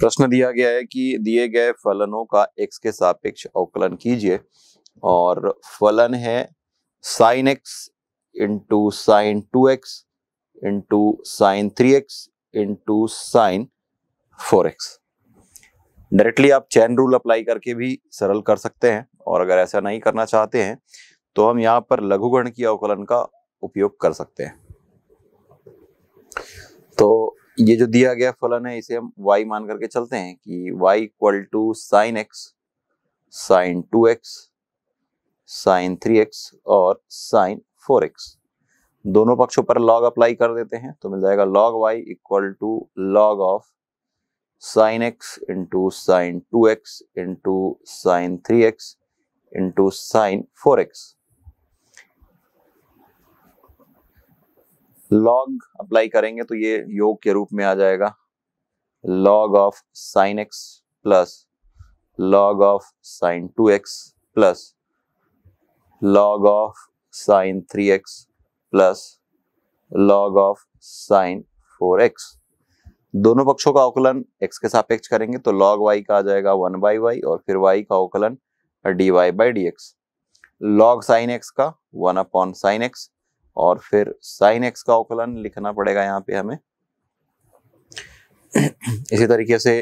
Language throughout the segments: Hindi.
प्रश्न दिया गया है कि दिए गए फलनों का एक्स के सापेक्ष अवकलन कीजिए और फलन है sine x into sine two x into sine three x into sine four x directly आप चैन रूल अप्लाई करके भी सरल कर सकते हैं और अगर ऐसा नहीं करना चाहते हैं तो हम यहाँ पर लघुगण की अवकलन का उपयोग कर सकते हैं तो ये जो दिया गया फलन है इसे हम y मान करके चलते हैं कि y equal to sine x sine two x sine three x और साइन फोर एक्स दोनों पक्षों पर लॉग अप्लाई कर देते हैं तो मिल जाएगा log y equal to log of sine x into sine two x into sine three x into sine four x log apply करेंगे तो ये योग के रूप में आ जाएगा log of sine x plus log of sine two x plus log of sine three x plus log of sine four x दोनों पक्षों का अवकलन x के सापेक्ष करेंगे तो log y का आ जाएगा वन बाई वाई और फिर y का अवकलन dy by d x log sine x का वन अपॉन साइन एक्स और फिर साइन एक्स का अवकलन लिखना पड़ेगा यहाँ पे हमें इसी तरीके से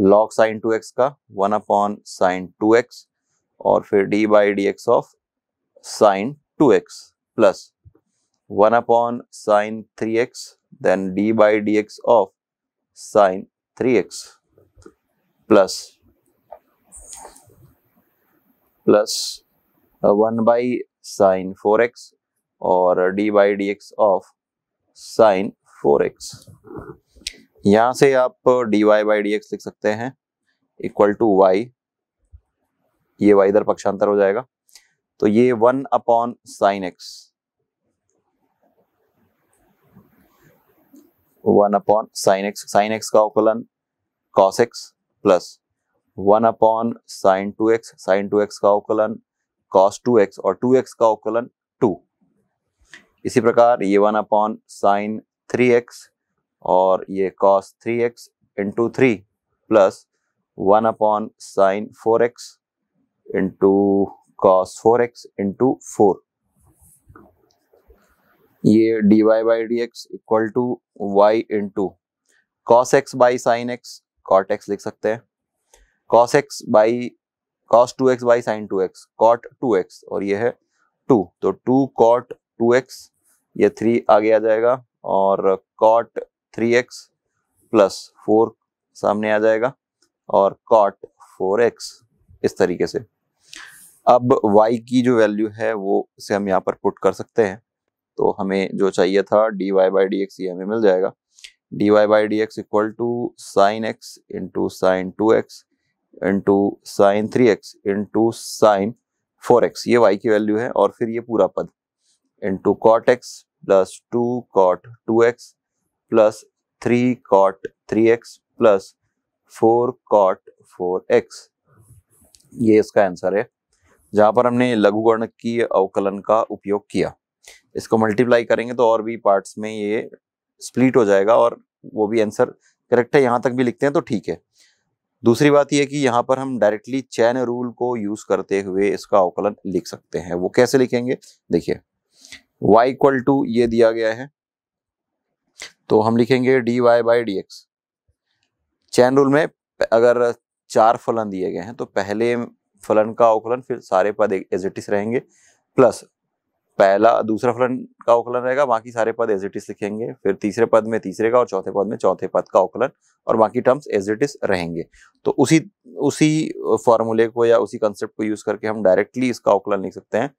लॉग साइन टू एक्स का one upon sine two x और फिर d by d x of sine two x plus one upon sine three x then d by d x of sine three x plus plus one by sine four x और d by d x of sine four x यहां से आप d y by d x लिख सकते हैं इक्वल टू वाई ये वाई इधर पक्षांतर हो जाएगा तो ये one upon sine x one upon sine x sine x का अवकलन cos x plus one upon sine two x sine two x का अवकलन कॉस टू एक्स और टू एक्स का अवकलन इसी प्रकार ये one upon sine three x और ये cos three x into three plus one upon sine four x into cos four x into four ये d y by d x equal to y into cos x by sine x cot x लिख सकते हैं cos x by cos two x by sine two x cot two x और ये है टू तो टू कॉट टू एक्स ये थ्री आगे आ जाएगा और cot three x plus four सामने आ जाएगा और कॉट फोर एक्स इस तरीके से अब y की जो वैल्यू है वो इसे हम यहाँ पर पुट कर सकते हैं तो हमें जो चाहिए था d y by d x ये हमें मिल जाएगा d y by d x equal to sine x into sine two x into sine three x into sine four x ये वाई की वैल्यू है और फिर ये पूरा पद into cot x plus 2 cot 2x plus 3 cot 3x plus 4 cot 4x ये इसका आंसर है जहां पर हमने की अवकलन का उपयोग किया इसको मल्टीप्लाई करेंगे तो और भी पार्ट्स में ये स्प्लिट हो जाएगा और वो भी आंसर करेक्ट है यहाँ तक भी लिखते हैं तो ठीक है दूसरी बात यह कि यहाँ पर हम डायरेक्टली चैन रूल को यूज़ करते हुए इसका अवकलन लिख सकते हैं वो कैसे लिखेंगे देखिए y इक्वल टू ये दिया गया है तो हम लिखेंगे d y by d x chain rule में अगर चार फलन दिए गए हैं तो पहले फलन का अवकलन फिर सारे पद एजिटिस रहेंगे प्लस पहला दूसरा फलन का अवकलन रहेगा बाकी सारे पद एजिटिस लिखेंगे फिर तीसरे पद में तीसरे का और चौथे पद में चौथे पद का अवकलन और बाकी टर्म्स एजिटिस रहेंगे तो उसी उसी फॉर्मूले को या उसी कंसेप्ट को यूज करके हम डायरेक्टली इसका अवकलन लिख सकते हैं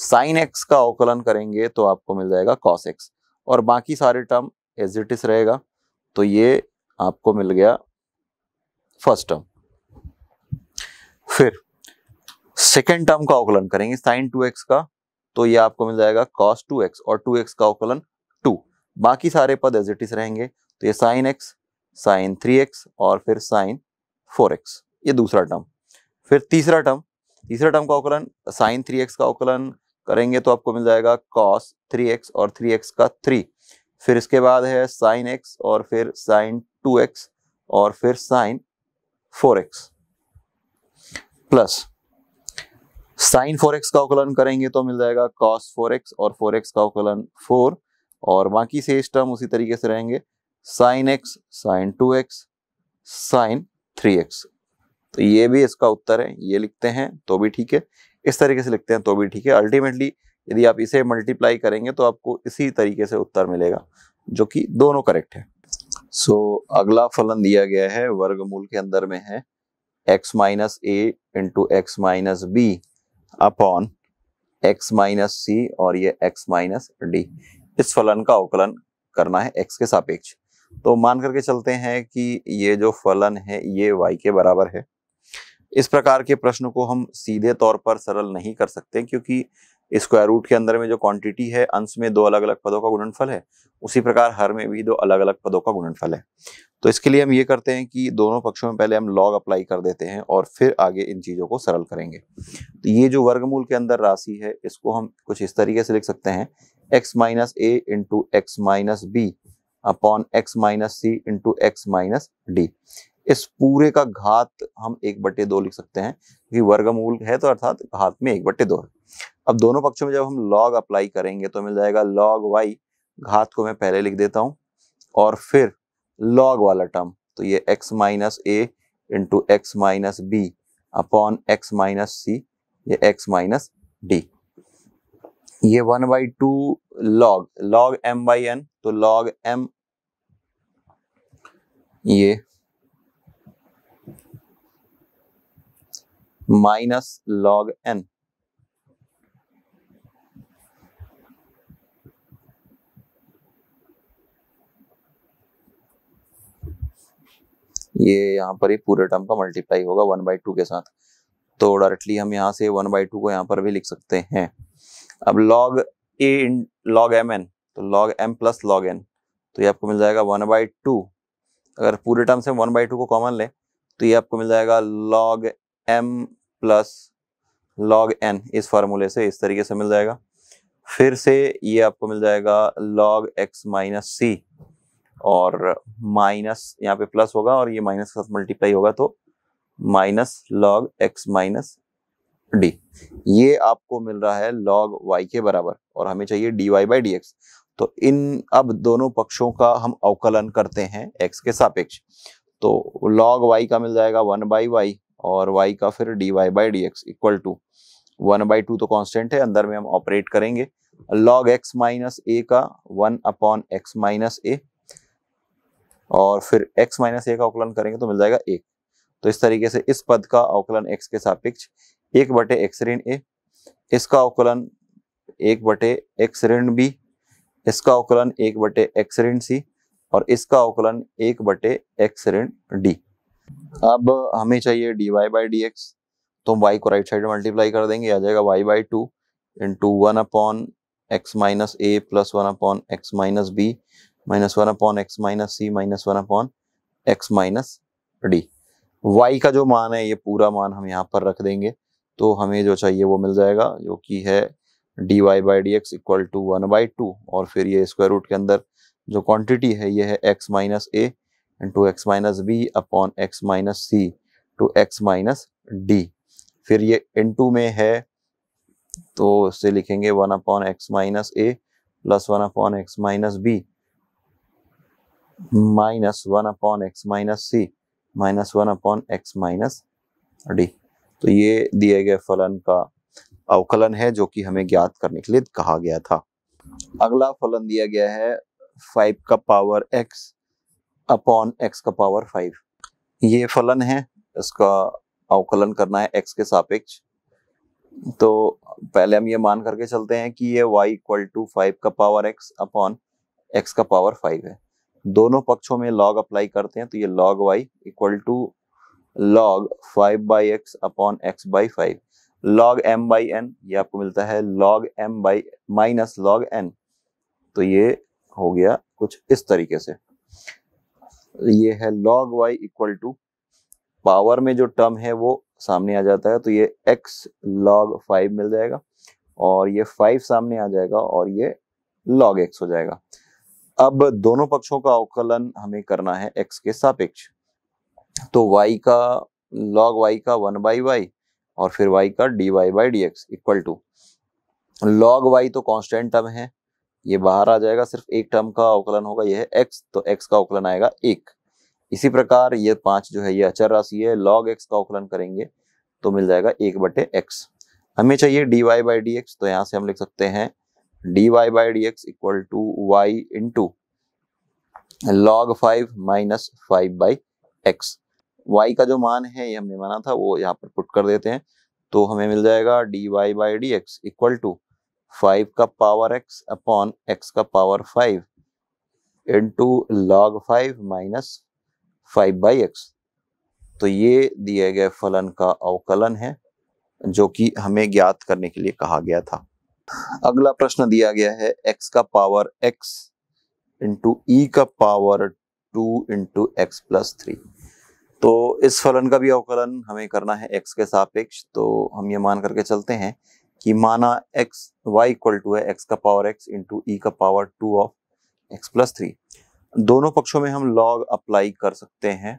साइन एक्स का अवकलन करेंगे तो आपको मिल जाएगा कॉस एक्स और बाकी सारे टर्म एज इट इज रहेगा तो ये आपको मिल गया फर्स्ट टर्म फिर सेकेंड टर्म का अवकलन करेंगे साइन टू एक्स का तो ये आपको मिल जाएगा कॉस टू एक्स और टू एक्स का अवकलन टू बाकी सारे पद एज इट इज रहेंगे तो ये sine x sine three x और फिर साइन फोर एक्स ये दूसरा टर्म फिर तीसरा टर्म तीसरा टर्म का अवकलन साइन थ्री एक्स का अवकलन करेंगे तो आपको मिल जाएगा कॉस थ्री एक्स और थ्री एक्स का थ्री फिर इसके बाद है साइन एक्स और फिर साइन टू एक्स और फिर sine four x plus sine four x का अवकलन करेंगे तो मिल जाएगा कॉस फोर एक्स और फोर एक्स का अवकलन फोर और बाकी से टर्म उसी तरीके से रहेंगे sine x sine two x sine three x तो ये भी इसका उत्तर है ये लिखते हैं तो भी ठीक है इस तरीके से लिखते हैं तो भी ठीक है अल्टीमेटली यदि आप इसे मल्टीप्लाई करेंगे तो आपको इसी तरीके से उत्तर मिलेगा जो कि दोनों करेक्ट है सो so, अगला फलन दिया गया है वर्गमूल के अंदर में है x minus a into x minus b upon x minus c और ये एक्स माइनस डी इस फलन का अवकलन करना है एक्स के सापेक्ष तो मान करके चलते हैं कि ये जो फलन है ये वाई के बराबर है इस प्रकार के प्रश्न को हम सीधे तौर पर सरल नहीं कर सकते क्योंकि स्क्वायर रूट के अंदर में जो क्वांटिटी है अंश में दो अलग अलग पदों का गुणनफल है उसी प्रकार हर में भी दो अलग अलग पदों का गुणनफल है तो इसके लिए हम ये करते हैं कि दोनों पक्षों में पहले हम लॉग अप्लाई कर देते हैं और फिर आगे इन चीज़ों को सरल करेंगे तो ये जो वर्गमूल के अंदर राशि है इसको हम कुछ इस तरीके से लिख सकते हैं x minus a into x minus b upon x minus c into x minus d इस पूरे का घात हम एक बटे दो लिख सकते हैं क्योंकि वर्गमूल है तो अर्थात घात में एक बटे दो है अब दोनों पक्षों में जब हम लॉग अप्लाई करेंगे तो मिल जाएगा लॉग वाई घात को मैं पहले लिख देता हूं और फिर लॉग वाला टर्म तो ये x minus a into x minus b upon x minus c ये एक्स माइनस डी ये one by two log log m by n तो लॉग एम ये माइनस लॉग एन ये यहां पर ही पूरे टर्म का मल्टीप्लाई होगा वन बाई टू के साथ तो डायरेक्टली हम यहाँ से वन बाई टू को यहाँ पर भी लिख सकते हैं अब लॉग ए इन लॉग एम एन तो log m plus log n तो ये आपको मिल जाएगा वन बाई टू अगर पूरे टर्म से वन बाई टू को कॉमन ले तो ये आपको मिल जाएगा log m plus log n इस फार्मूले से इस तरीके से मिल जाएगा फिर से ये आपको मिल जाएगा लॉग एक्स माइनस सी और माइनस यहाँ पे प्लस होगा और ये माइनस के साथ मल्टीप्लाई होगा तो minus log x minus d ये आपको मिल रहा है लॉग वाई के बराबर और हमें चाहिए d y by d x तो इन अब दोनों पक्षों का हम अवकलन करते हैं एक्स के सापेक्ष तो लॉग वाई का मिल जाएगा वन बाई वाई और वाई का फिर d y by d x equal to one by two तो कांस्टेंट है अंदर में हम ऑपरेट करेंगे लॉग एक्स माइनस ए का one upon x minus a और फिर एक्स माइनस ए का अवकलन करेंगे तो मिल जाएगा एक तो इस तरीके से इस पद का अवकलन एक्स के सापेक्ष एक बटे एक्स ऋण ए इसका अवकलन एक बटे एक्स ऋण बी इसका अवकलन एक बटे एक्स ऋण सी और इसका अवकलन एक बटे एक्स ऋण डी अब हमें चाहिए d y by d x तो हम वाई को राइट साइड मल्टीप्लाई कर देंगे आ जाएगा y by two into one upon x minus a plus one upon x minus b minus one upon x minus c minus one upon x minus d y का जो मान है ये पूरा मान हम यहाँ पर रख देंगे तो हमें जो चाहिए वो मिल जाएगा जो कि है d y by d x equal to one by two और फिर ये स्क्वायर रूट के अंदर जो क्वांटिटी है ये है x minus a into x minus b upon x minus c two x minus d फिर ये इनटू में है तो इससे लिखेंगे one upon x minus a plus one upon x minus b minus one upon x minus c minus one upon x minus d तो ये दिए गए फलन का अवकलन है जो कि हमें ज्ञात करने के लिए कहा गया था अगला फलन दिया गया है फाइव का पावर एक्स अपॉन एक्स का पावर फाइव ये फलन है इसका अवकलन करना है एक्स के सापेक्ष तो पहले हम ये मान करके चलते हैं कि ये वाई इक्वल टू फाइव का पावर एक्स अपॉन एक्स का पावर फाइव है दोनों पक्षों में लॉग अप्लाई करते हैं तो ये log y equal to log five by x upon x by five log m by n ये आपको मिलता है log m by minus log n तो ये हो गया कुछ इस तरीके से ये है log y equal to power में जो टर्म है वो सामने आ जाता है तो ये x log 5 मिल जाएगा और ये 5 सामने आ जाएगा और ये log x हो जाएगा अब दोनों पक्षों का अवकलन हमें करना है x के सापेक्ष तो y का log y का वन बाई वाई और फिर y का dy y by d x equal to log y तो कांस्टेंट टर्म है ये बाहर आ जाएगा सिर्फ एक टर्म का अवकलन होगा यह है एक्स तो एक्स का अवकलन आएगा एक इसी प्रकार ये पांच जो है ये अचर राशि है लॉग एक्स का अवकलन करेंगे तो मिल जाएगा एक बटे एक्स हमें चाहिए d y by d x तो यहाँ से हम लिख सकते हैं d y by d x equal to y into log five minus five by x y का जो मान है ये हमने माना था वो यहाँ पर पुट कर देते हैं तो हमें मिल जाएगा d y by d x equal to five का पावर एक्स अपॉन एक्स का power five into log five minus five by x तो ये दिए गए फलन का अवकलन है जो कि हमें ज्ञात करने के लिए कहा गया था अगला प्रश्न दिया गया है x का power x into e e का power two into x plus three तो इस फलन का भी अवकलन हमें करना है x के सापेक्ष तो हम ये मान करके चलते हैं कि माना एक्स वाई इक्वल टू है एक्स का पावर एक्स इंटू ई का power two of x plus three दोनों पक्षों में हम लॉग अप्लाई कर सकते हैं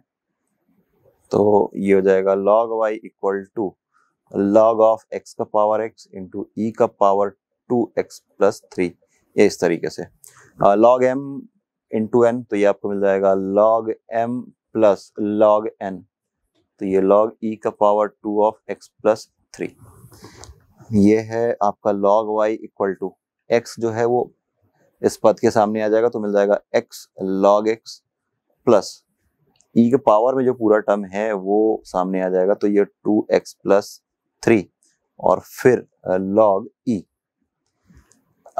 तो ये हो जाएगा log y equal to log of x का पावर एक्स इंटू ई का power two x plus three ये इस तरीके से लॉग एम इंटू एन तो ये आपको मिल जाएगा log m plus log n तो ये लॉग ई e का power two of x plus three ये है आपका log y equal to x जो है वो इस पद के सामने आ जाएगा तो मिल जाएगा x log x plus e के पावर में जो पूरा टर्म है वो सामने आ जाएगा तो ये टू एक्स प्लस थ्री और फिर log e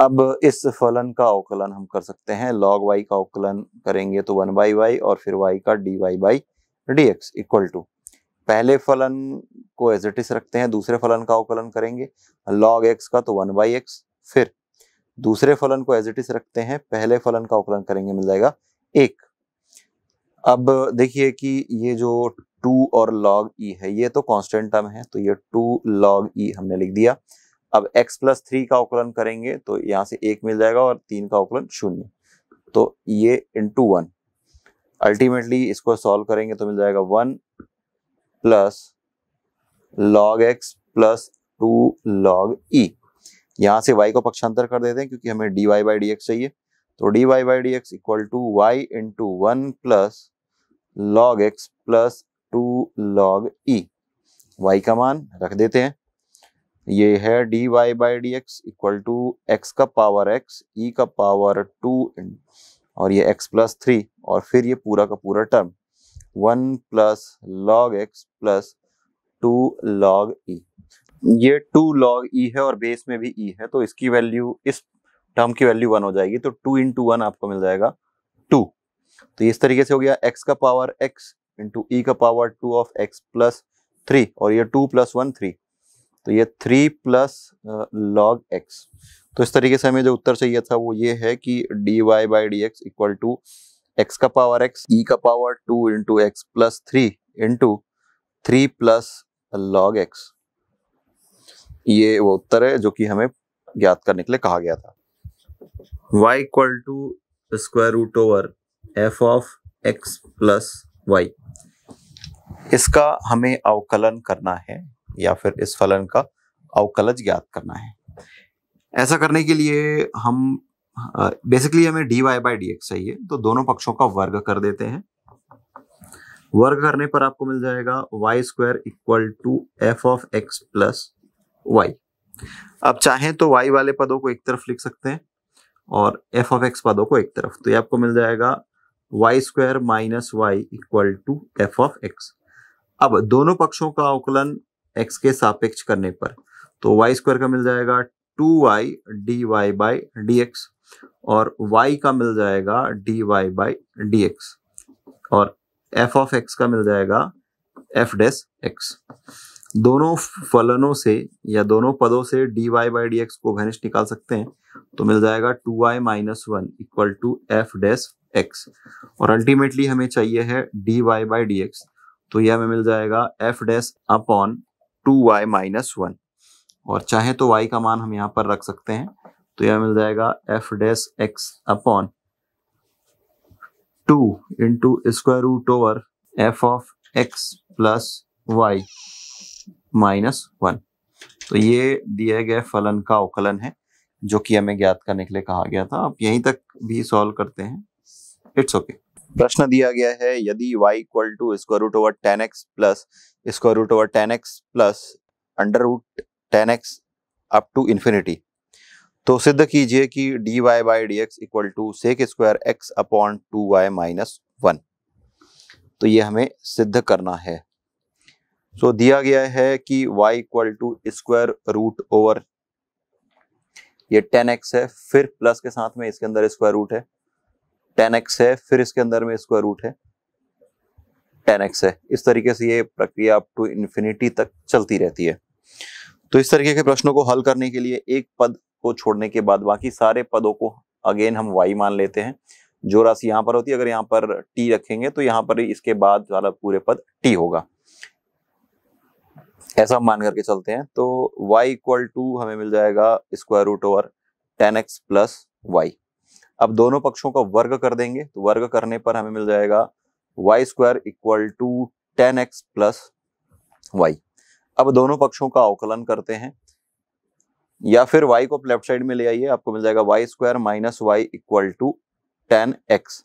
अब इस फलन का अवकलन हम कर सकते हैं log y का अवकलन करेंगे तो वन बाई वाई और फिर y का dy by d x equal to पहले फलन को एज इट इज रखते हैं दूसरे फलन का अवकलन करेंगे लॉग एक्स का तो वन बाई एक्स फिर दूसरे फलन को एज इट इज रखते हैं पहले फलन का अवकलन करेंगे मिल जाएगा एक अब देखिए कि ये जो टू और लॉग ई e है ये तो कॉन्स्टेंट टर्म है तो ये टू लॉग ई हमने लिख दिया अब एक्स प्लस थ्री का अवकलन करेंगे तो यहाँ से एक मिल जाएगा और तीन का अवकलन शून्य तो ये इंटू वन अल्टीमेटली इसको सॉल्व करेंगे तो मिल जाएगा one plus log x plus two log e यहां से y को पक्षांतर कर देते हैं क्योंकि हमें d y by d x चाहिए तो d y by d x equal to y into one plus log x plus two log e y का मान रख देते हैं ये है d y by d x equal to x का पावर एक्स ई e का पावर टू और ये एक्स प्लस थ्री और फिर ये पूरा का पूरा term one plus log x plus two log e e. ये टू लॉग ई e है और बेस में भी ई e है तो इसकी वैल्यू इस टर्म की वैल्यू वन हो जाएगी तो टू इंटू वन आपको मिल जाएगा टू तो इस तरीके से हो गया एक्स का पावर एक्स इंटू ई का power two of x plus three और ये टू प्लस वन थ्री तो ये थ्री प्लस लॉग एक्स तो इस तरीके से हमें जो उत्तर चाहिए था वो ये है कि d y by d x equal to x का पावर एक्स ई का power two into x plus three into three plus log x ये वो उत्तर है जो कि हमें ज्ञात करने के लिए कहा गया था y equal to square root over f of x plus y इसका हमें अवकलन करना है या फिर इस फलन का अवकलज ज्ञात करना है ऐसा करने के लिए हम बेसिकली हमें d y by d x चाहिए तो दोनों पक्षों का वर्ग कर देते हैं वर्ग करने पर आपको मिल जाएगा y square equal to f of x plus y आप चाहें तो वाई वाले पदों को एक तरफ लिख सकते हैं और एफ ऑफ एक्स पदों को एक तरफ तो ये आपको मिल जाएगा y square minus y equal to f of x अब दोनों पक्षों का अवकलन एक्स के सापेक्ष करने पर तो वाई स्क्वायर का मिल जाएगा two y d y by d x और y का मिल जाएगा d y by d x और एफ ऑफ एक्स का मिल जाएगा एफ डेस एक्स दोनों फलनों से या दोनों पदों से d y by d x को घनिष्ठ निकाल सकते हैं तो मिल जाएगा two y minus one equal to f dash x और अल्टीमेटली हमें चाहिए है dy y by d x तो यह हमें मिल जाएगा f dash upon two y minus one और चाहे तो y का मान हम यहाँ पर रख सकते हैं तो यह मिल जाएगा f dash x upon two into square root over f of x plus y minus one तो ये दिए गए फलन का अवकलन है जो कि हमें ज्ञात करने के लिए कहा गया था आप यहीं तक भी सॉल्व करते हैं इट्स ओके okay. प्रश्न दिया गया है यदि y equal to square root over ten x plus square root over ten x plus under root ten x up to infinity तो सिद्ध कीजिए कि d y by d x equal to sec square x upon two y minus one तो ये हमें सिद्ध करना है सो so, दिया गया है कि y equal to square root over ये टेन एक्स है फिर प्लस के साथ में इसके अंदर स्क्वायर रूट है टेन एक्स है फिर इसके अंदर में स्क्वायर रूट है टेन एक्स है इस तरीके से ये प्रक्रिया अप टू इन्फिनिटी तक चलती रहती है तो इस तरीके के प्रश्नों को हल करने के लिए एक पद को छोड़ने के बाद बाकी सारे पदों को अगेन हम वाई मान लेते हैं जो राशि यहाँ पर होती है अगर यहाँ पर टी रखेंगे तो यहाँ पर इसके बाद वाला पूरे पद टी होगा ऐसा मान करके चलते हैं तो y इक्वल टू हमें मिल जाएगा square root over ten x plus y अब दोनों पक्षों का वर्ग कर देंगे तो वर्ग करने पर हमें मिल जाएगा y square equal to ten x plus y अब दोनों पक्षों का अवकलन करते हैं या फिर वाई को आप लेफ्ट साइड में ले आइए आपको मिल जाएगा y square minus y equal to ten x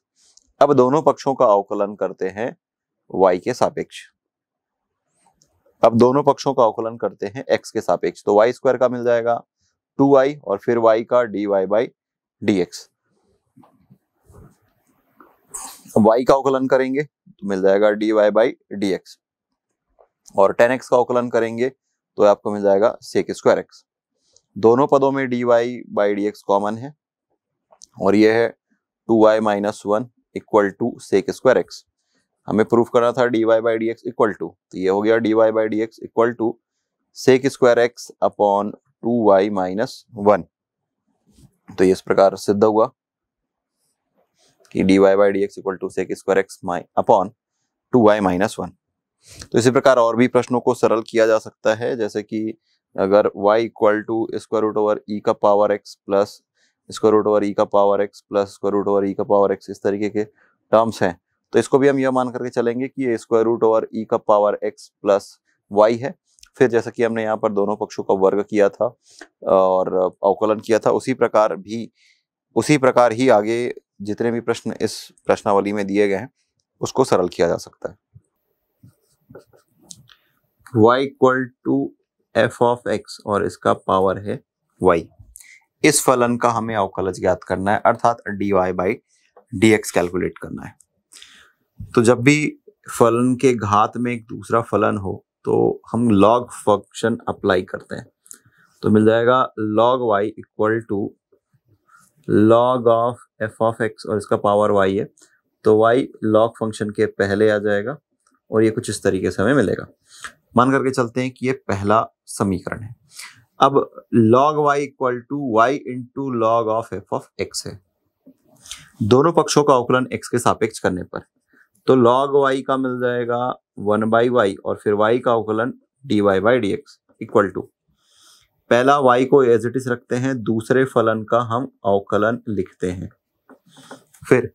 अब दोनों पक्षों का अवकलन करते हैं वाई के सापेक्ष अब दोनों पक्षों का अवकलन करते हैं एक्स के सापेक्ष तो वाई स्क्वायर का मिल जाएगा टू वाई और फिर वाई का d y by d x y का अवकलन करेंगे तो मिल जाएगा d y by d x और टेन एक्स का अवकलन करेंगे तो आपको मिल जाएगा सेक स्क्वायर एक्स दोनों पदों में d y by d x common है और यह है two y minus one equal to sec square x हमें प्रूफ करना था d y by d x equal to तो ये हो गया d y by d x equal to sec square x upon two y minus one तो ये इस प्रकार सिद्ध हुआ कि d y by d x equal to sec square x upon two y minus one तो इसी प्रकार और भी प्रश्नों को सरल किया जा सकता है जैसे कि अगर y equal to square root over e का power x plus square root over e का power x plus square root over e का पावर x इस तरीके के टर्म्स हैं तो इसको भी हम यह मान करके चलेंगे कि ये स्क्वायर रूट ओवर e का पावर x प्लस y है फिर जैसा कि हमने यहाँ पर दोनों पक्षों का वर्ग किया था और अवकलन किया था उसी प्रकार भी उसी प्रकार ही आगे जितने भी प्रश्न इस प्रश्नावली में दिए गए हैं उसको सरल किया जा सकता है y equal to f of x और इसका पावर है वाई इस फलन का हमें अवकलज ज्ञात करना है अर्थात d y by d x calculate करना है तो जब भी फलन के घात में एक दूसरा फलन हो तो हम लॉग फंक्शन अप्लाई करते हैं तो मिल जाएगा log y equal to log of f of x और इसका पावर वाई है तो वाई लॉग फंक्शन के पहले आ जाएगा और ये कुछ इस तरीके से हमें मिलेगा मान करके चलते हैं कि ये पहला समीकरण है अब log y equal to y into log of f of x है दोनों पक्षों का अवकलन x के सापेक्ष करने पर तो log y का मिल जाएगा वन बाई वाई और फिर y का अवकलन dy y by d x equal to पहला y को एज इट इज रखते हैं दूसरे फलन का हम अवकलन लिखते हैं फिर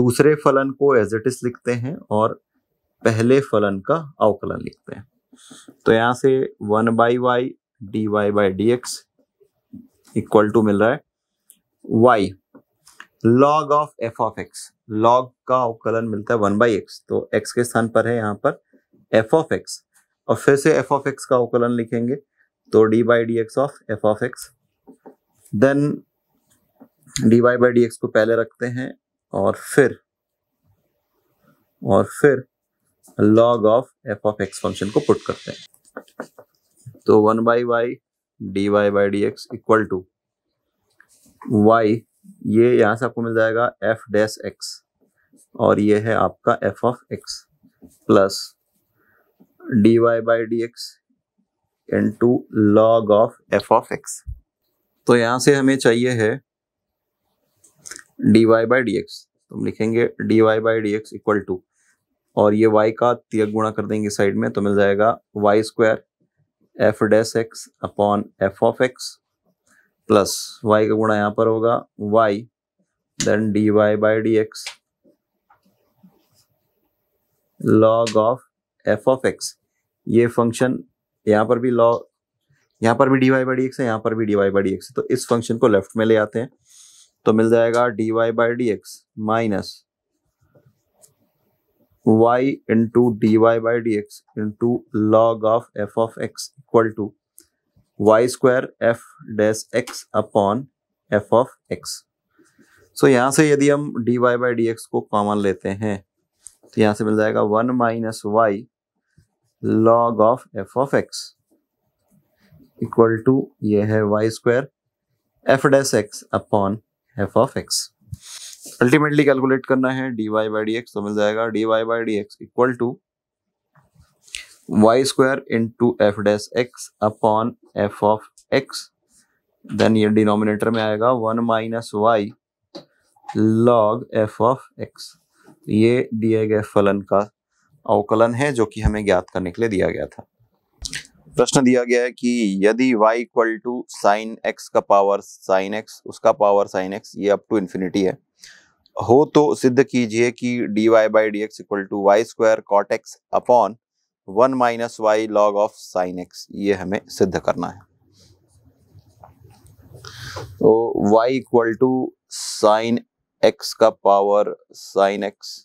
दूसरे फलन को एज इट इज लिखते हैं और पहले फलन का अवकलन लिखते हैं तो यहां से one by y d y by d x equal to मिल रहा है y log of f of x log का अवकलन मिलता है वन बाई एक्स तो एक्स के स्थान पर है यहां पर एफ ऑफ एक्स और फिर से एफ ऑफ एक्स का अवकलन लिखेंगे तो d by d x of f of x then d y by d x को पहले रखते हैं और फिर और फिर log of f of x function को पुट करते हैं तो one by y d y by d x equal to y ये यहां से आपको मिल जाएगा एफ डैश एक्स और ये है आपका f of x plus d y by d x into log of f of x तो यहां से हमें चाहिए है d y by d x तो हम लिखेंगे d y by d x equal to और ये वाई का तिरक गुणा कर देंगे साइड में तो मिल जाएगा y square f dash x upon f of x plus y का गुणा यहाँ पर होगा y then d y by d x log of f of x ये फंक्शन यहाँ पर भी लॉग यहाँ पर भी d y by d x है यहाँ पर भी d y by d x है तो इस फंक्शन को लेफ्ट में ले आते हैं तो मिल जाएगा d y by d x minus y into dy by dx into log of f of x equal to y square f dash x upon f of x. So यहाँ से यदि हम d y by d x को कॉमन लेते हैं तो यहाँ से मिल जाएगा one minus y log of f of x equal to ये है y square f dash x upon f of x ultimately calculate करना है d y by d x तो मिल जाएगा d y by d x equal to y square into f dash x upon f of x then ये डिनोमिनेटर में आएगा one minus y log f of x ये दिए गए फलन का अवकलन है जो कि हमें ज्ञात करने के लिए दिया गया था प्रश्न दिया गया है कि यदि y equal to sine x का पावर साइन एक्स उसका पावर साइन एक्स ये अप टू इन्फिनिटी है हो तो सिद्ध कीजिए कि d y by d x equal to y square cot x upon one minus y log of sine x ये हमें सिद्ध करना है तो y equal to sine x का पावर साइन एक्स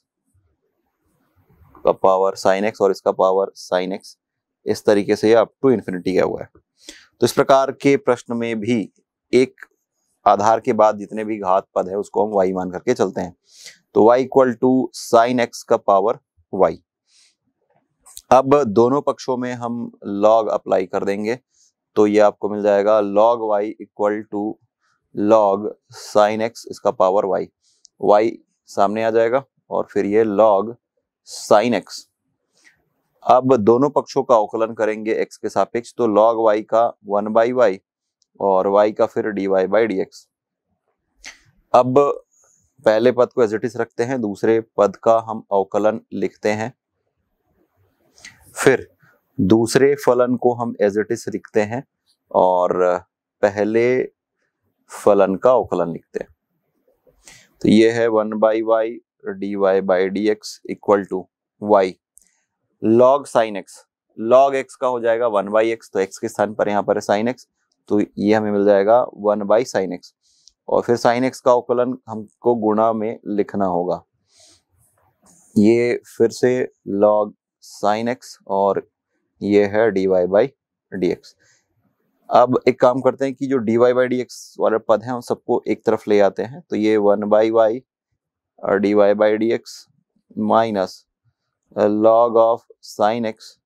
का पावर साइन एक्स और इसका पावर साइन एक्स इस तरीके से ये अप टू इन्फिनिटी गया हुआ है तो इस प्रकार के प्रश्न में भी एक आधार के बाद जितने भी घात पद है उसको हम वाई मान करके चलते हैं तो y equal to sine x का पावर वाई अब दोनों पक्षों में हम लॉग अप्लाई कर देंगे तो ये आपको मिल जाएगा log y equal to log sine x इसका पावर वाई वाई सामने आ जाएगा और फिर ये लॉग साइन एक्स अब दोनों पक्षों का अवकलन करेंगे एक्स के सापेक्ष तो लॉग वाई का वन बाई वाई और y का फिर dy y by d x अब पहले पद को एजिस रखते हैं दूसरे पद का हम अवकलन लिखते हैं फिर दूसरे फलन को हम एज लिखते हैं और पहले फलन का अवकलन लिखते हैं तो ये है one by y d y by d x equal to y log sine x log x का हो जाएगा वन बाई एक्स तो एक्स के स्थान पर यहां पर है साइन एक्स तो ये हमें मिल जाएगा वन बाई साइन एक्स और फिर साइन एक्स का अवकलन हमको गुणा में लिखना होगा ये फिर से लॉग साइन एक्स और ये है d y by d x अब एक काम करते हैं कि जो d y by d x वाले पद है हम सबको एक तरफ ले आते हैं तो ये वन बाई वाई और d y by d x minus log of sine x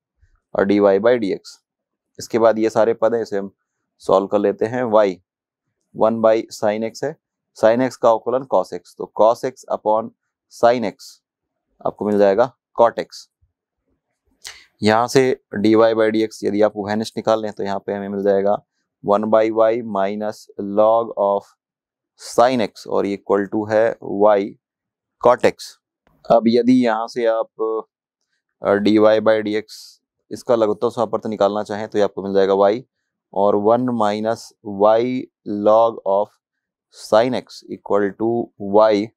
और d y by d x इसके बाद ये सारे पद हैं इसे हम सॉल्व कर लेते हैं y one by sine x है साइन एक्स का अवकुलन कॉस एक्स तो cos x upon sine x आपको मिल जाएगा कॉट एक्स यहाँ से dy वाई बाई यदि आप वेनिस निकाल लें तो यहाँ पे हमें मिल जाएगा one by y minus log of sine x और इक्वल टू है वाई कॉट एक्स अब यदि यहाँ से आप dy वाई बाई इसका लघुत्तम समापर्त तो निकालना चाहें तो ये आपको मिल जाएगा वाई और one minus y log of sine x equal to y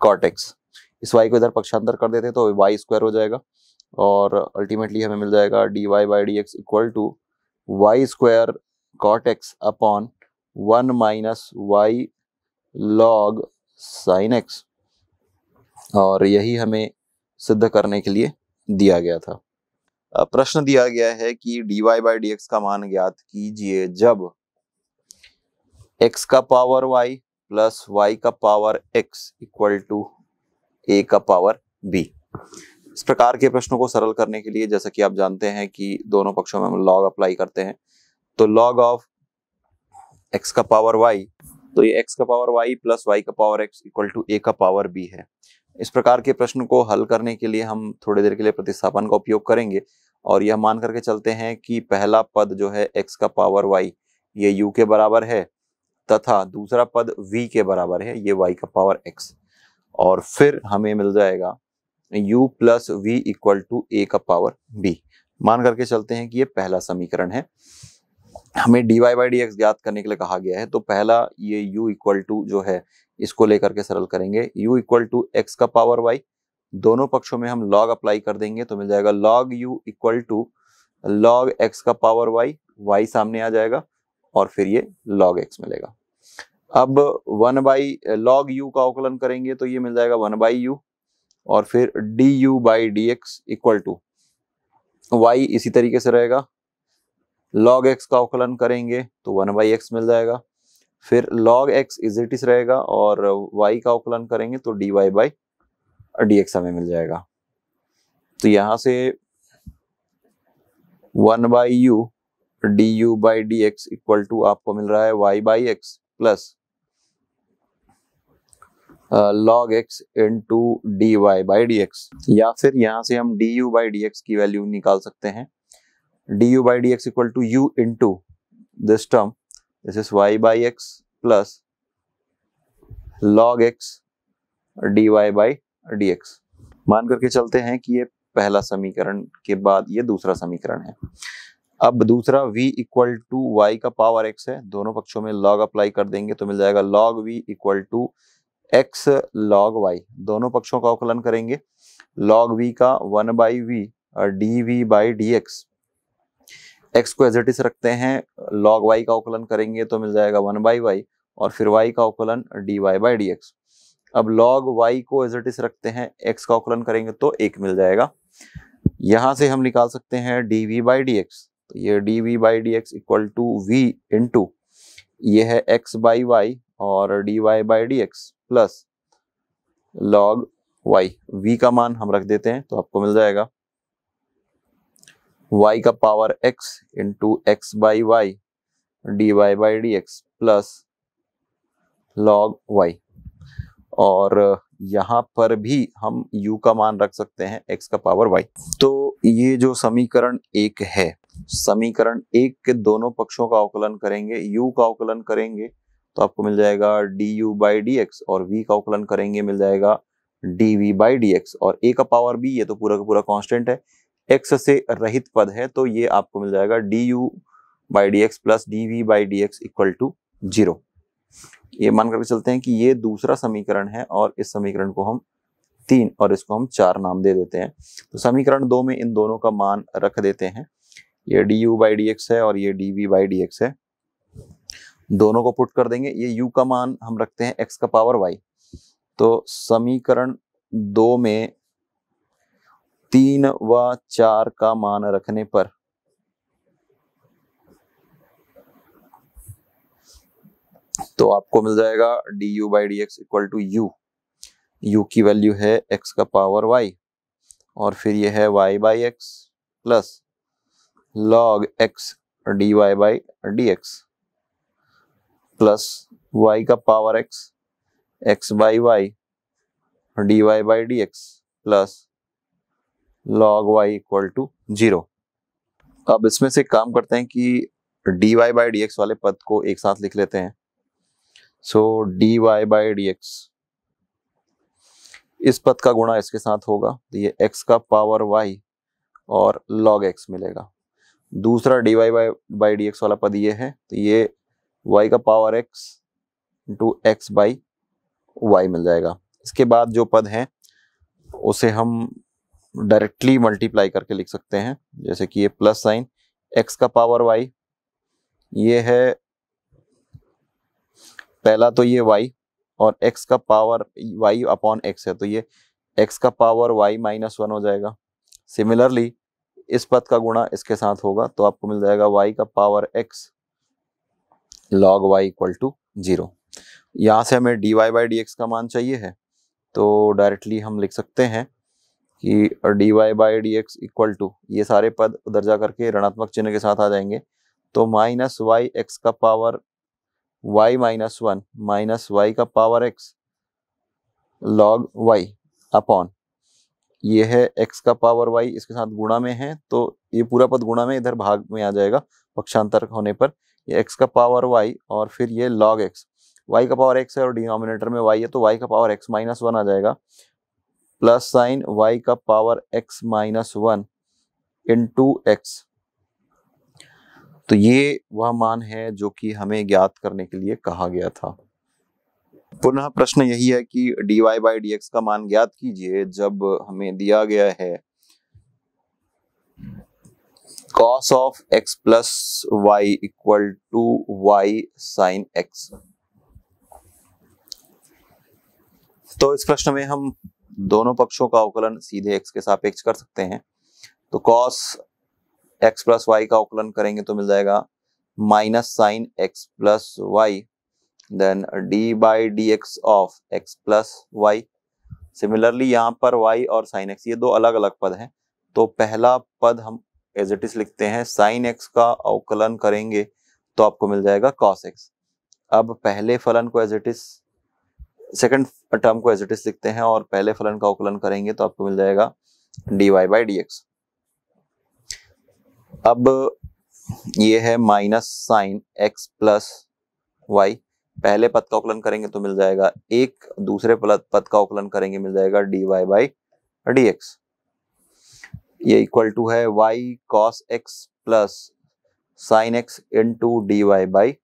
cot x इस वाई को इधर पक्षांतर कर देते हैं तो वाई स्क्वायर हो जाएगा और अल्टीमेटली हमें मिल जाएगा d y by d x equal to y square cot x upon one minus y log sine x और यही हमें सिद्ध करने के लिए दिया गया था प्रश्न दिया गया है कि d y by d x का मान ज्ञात कीजिए जब एक्स का पावर वाई प्लस वाई का power x equal to a का पावर बी इस प्रकार के प्रश्नों को सरल करने के लिए जैसा कि आप जानते हैं कि दोनों पक्षों में हम लॉग अप्लाई करते हैं तो लॉग ऑफ एक्स का पावर वाई तो ये एक्स का पावर वाई प्लस वाई का power x equal to a का पावर बी है इस प्रकार के प्रश्न को हल करने के लिए हम थोड़ी देर के लिए प्रतिस्थापन का उपयोग करेंगे और यह मान करके चलते हैं कि पहला पद जो है एक्स का पावर वाई ये यू के बराबर है तथा दूसरा पद v के बराबर है ये y का पावर x और फिर हमें मिल जाएगा u plus v equal to a का पावर b मान करके चलते हैं कि ये पहला समीकरण है हमें dy बाई डी ज्ञात करने के लिए कहा गया है तो पहला ये u इक्वल टू जो है इसको लेकर के सरल करेंगे यू इक्वल टू एक्स का पावर वाई दोनों पक्षों में हम लॉग अप्लाई कर देंगे तो मिल जाएगा log u equal to log x का पावर वाई वाई सामने आ जाएगा और फिर ये लॉग एक्स मिलेगा अब वन बाई लॉग यू का अवकलन करेंगे तो ये मिल जाएगा वन बाई यू और फिर d u by d x equal to y इसी तरीके से रहेगा लॉग एक्स का अवकलन करेंगे तो वन बाई एक्स मिल जाएगा फिर log x is it is रहेगा और y का उकलन करेंगे तो dy वाई बाई डी हमें मिल जाएगा तो यहां से one by u d u by d x equal to आपको मिल रहा है y by x plus log x into d y by d x या फिर यहाँ से हम d u by d x की वैल्यू निकाल सकते हैं d u by d x equal to u into this term this is y by x plus log x dy by dx मान करके चलते हैं कि ये पहला समीकरण के बाद ये दूसरा समीकरण है अब दूसरा v इक्वल टू वाई का पावर x है दोनों पक्षों में log अप्लाई कर देंगे तो मिल जाएगा log v equal to x log y दोनों पक्षों का अवकलन करेंगे log v का one by v d v by d x x को एज रखते हैं लॉग वाई का अवकलन करेंगे तो मिल जाएगा वन बाई वाई और फिर वाई का अवकलन d y by d x अब लॉग वाई को एज रखते हैं एक्स का अवकलन करेंगे तो एक मिल जाएगा यहां से हम निकाल सकते हैं d v by d x तो ये d v by d x equal to v into ये है एक्स बाई वाई और d y by d x plus log y v का मान हम रख देते हैं तो आपको मिल जाएगा वाई का power x into x by y d y by d x plus log y और uh, यहाँ पर भी हम u का मान रख सकते हैं x का पावर y तो ये जो समीकरण एक है समीकरण एक के दोनों पक्षों का अवकलन करेंगे u का अवकलन करेंगे तो आपको मिल जाएगा d u by d x और v का अवकलन करेंगे मिल जाएगा d v by d x और a का पावर b ये तो पूरा का पूरा कांस्टेंट है एक्स से रहित पद है तो ये आपको मिल जाएगा d u by d x plus d v by d x equal to zero ये मान करके चलते हैं कि ये दूसरा समीकरण है और इस समीकरण को हम तीन और इसको हम चार नाम दे देते हैं तो समीकरण दो में इन दोनों का मान रख देते हैं ये d u by d x है और ये d v by d x है दोनों को पुट कर देंगे ये यू का मान हम रखते हैं एक्स का पावर वाई तो समीकरण दो में तीन व चार का मान रखने पर तो आपको मिल जाएगा d u by d x equal to u u की वैल्यू है एक्स का पावर वाई और फिर ये है y by x plus log x d y by d x plus y का power x x by y d y by d x plus log y equal to zero अब इसमें से काम करते हैं कि d y by d x वाले पद को एक साथ लिख लेते हैं so d y by d x इस पद का गुणा इसके साथ होगा तो ये x का पावर y और log x मिलेगा दूसरा dy y by by d x वाला पद ये है तो ये y का power x into x by y मिल जाएगा इसके बाद जो पद हैं उसे हम डायरेक्टली मल्टीप्लाई करके लिख सकते हैं जैसे कि ये प्लस साइन एक्स का पावर वाई ये है पहला तो ये वाई और एक्स का पावर वाई अपॉन एक्स है तो ये एक्स का पावर वाई माइनस वन हो जाएगा सिमिलरली इस पद का गुणा इसके साथ होगा तो आपको मिल जाएगा वाई का power x log y equal to zero यहां से हमें d y by d x का मान चाहिए है तो डायरेक्टली हम लिख सकते हैं कि d y by d x equal to ये सारे पद उधर जा करके ऋणात्मक चिन्ह के साथ आ जाएंगे तो माइनस वाई एक्स का power y minus one minus y का power x log y upon ये है एक्स का पावर वाई इसके साथ गुणा में है तो ये पूरा पद गुणा में इधर भाग में आ जाएगा पक्षांतर होने पर ये एक्स का पावर वाई और फिर ये लॉग एक्स वाई का पावर एक्स है और डिनोमिनेटर में वाई है तो वाई का पावर एक्स माइनस वन आ जाएगा प्लस साइन वाई का power x minus one into x तो ये वह मान है जो कि हमें ज्ञात करने के लिए कहा गया था पुनः प्रश्न यही है कि d y by d x का मान ज्ञात कीजिए जब हमें दिया गया है cos of x plus y equal to y sin x तो इस प्रश्न में हम दोनों पक्षों का अवकलन सीधे एक्स के सापेक्ष कर सकते हैं तो कॉस एक्स प्लस वाई का अवकलन करेंगे तो मिल जाएगा minus sine x plus y then d by d x of x plus y similarly यहाँ पर वाई और साइन एक्स ये दो अलग अलग पद हैं तो पहला पद हम एज इट इज लिखते हैं साइन एक्स का अवकलन करेंगे तो आपको मिल जाएगा कॉस एक्स अब पहले फलन को as it is second term को एज इट इज लिखते हैं और पहले फलन का उकलन करेंगे तो आपको मिल जाएगा d y by d x अब ये है minus sine x plus y पहले पद का उकलन करेंगे तो मिल जाएगा एक दूसरे पद का उकलन करेंगे मिल जाएगा d y by d x ये इक्वल टू है y cos x plus sine x into d y by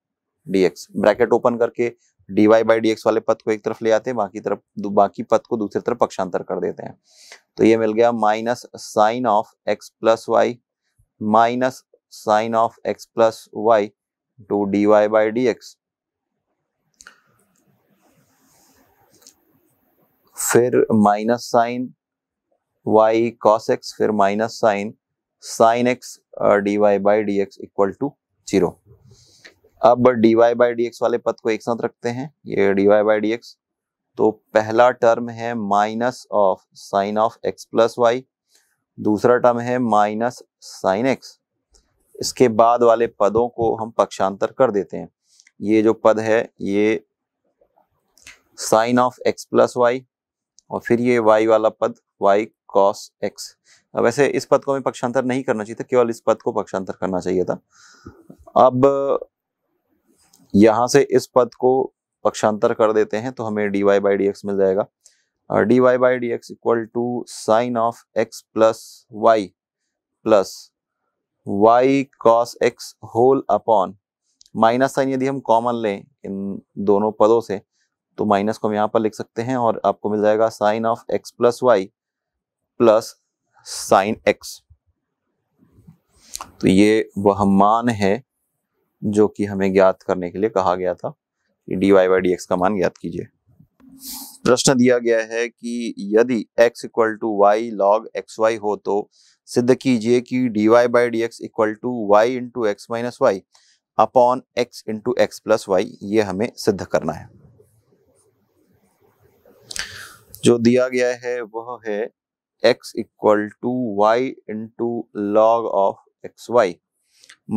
d x bracket open करके डीवाई बाई डी एक्स वाले पद को एक तरफ ले आते हैं बाकी तरफ बाकी पद को दूसरी तरफ पक्षांतर कर देते हैं तो ये मिल गया minus sine of x plus y minus sine of x plus y to d y by d x फिर minus sine y cos x फिर minus sine sine x d y by d x equal to zero अब d y by d x वाले पद को एक साथ रखते हैं ये d y by d x तो पहला टर्म है minus of sine of x plus Y दूसरा टर्म है माइनस साइन एक्स इसके बाद वाले पदों को हम पक्षांतर कर देते हैं ये जो पद है ये sine of x plus y और फिर ये वाई वाला पद वाई कॉस एक्स वैसे इस पद को हमें पक्षांतर नहीं करना चाहिए था केवल इस पद को पक्षांतर करना चाहिए था अब यहां से इस पद को पक्षांतर कर देते हैं तो हमें d y by d x मिल जाएगा d y by d x equal to sine of x plus y plus y cos x whole upon minus sine यदि हम कॉमन लें इन दोनों पदों से तो माइनस को हम यहाँ पर लिख सकते हैं और आपको मिल जाएगा sine of x plus y plus sine x तो ये वह मान है जो कि हमें ज्ञात करने के लिए कहा गया था कि d y by d x का मान ज्ञात कीजिए प्रश्न दिया गया है कि यदि x equal to y log x y हो तो सिद्ध कीजिए कि d y by d x equal to y into x minus y upon x into x plus y ये हमें सिद्ध करना है जो दिया गया है वह है x equal to y into log of x y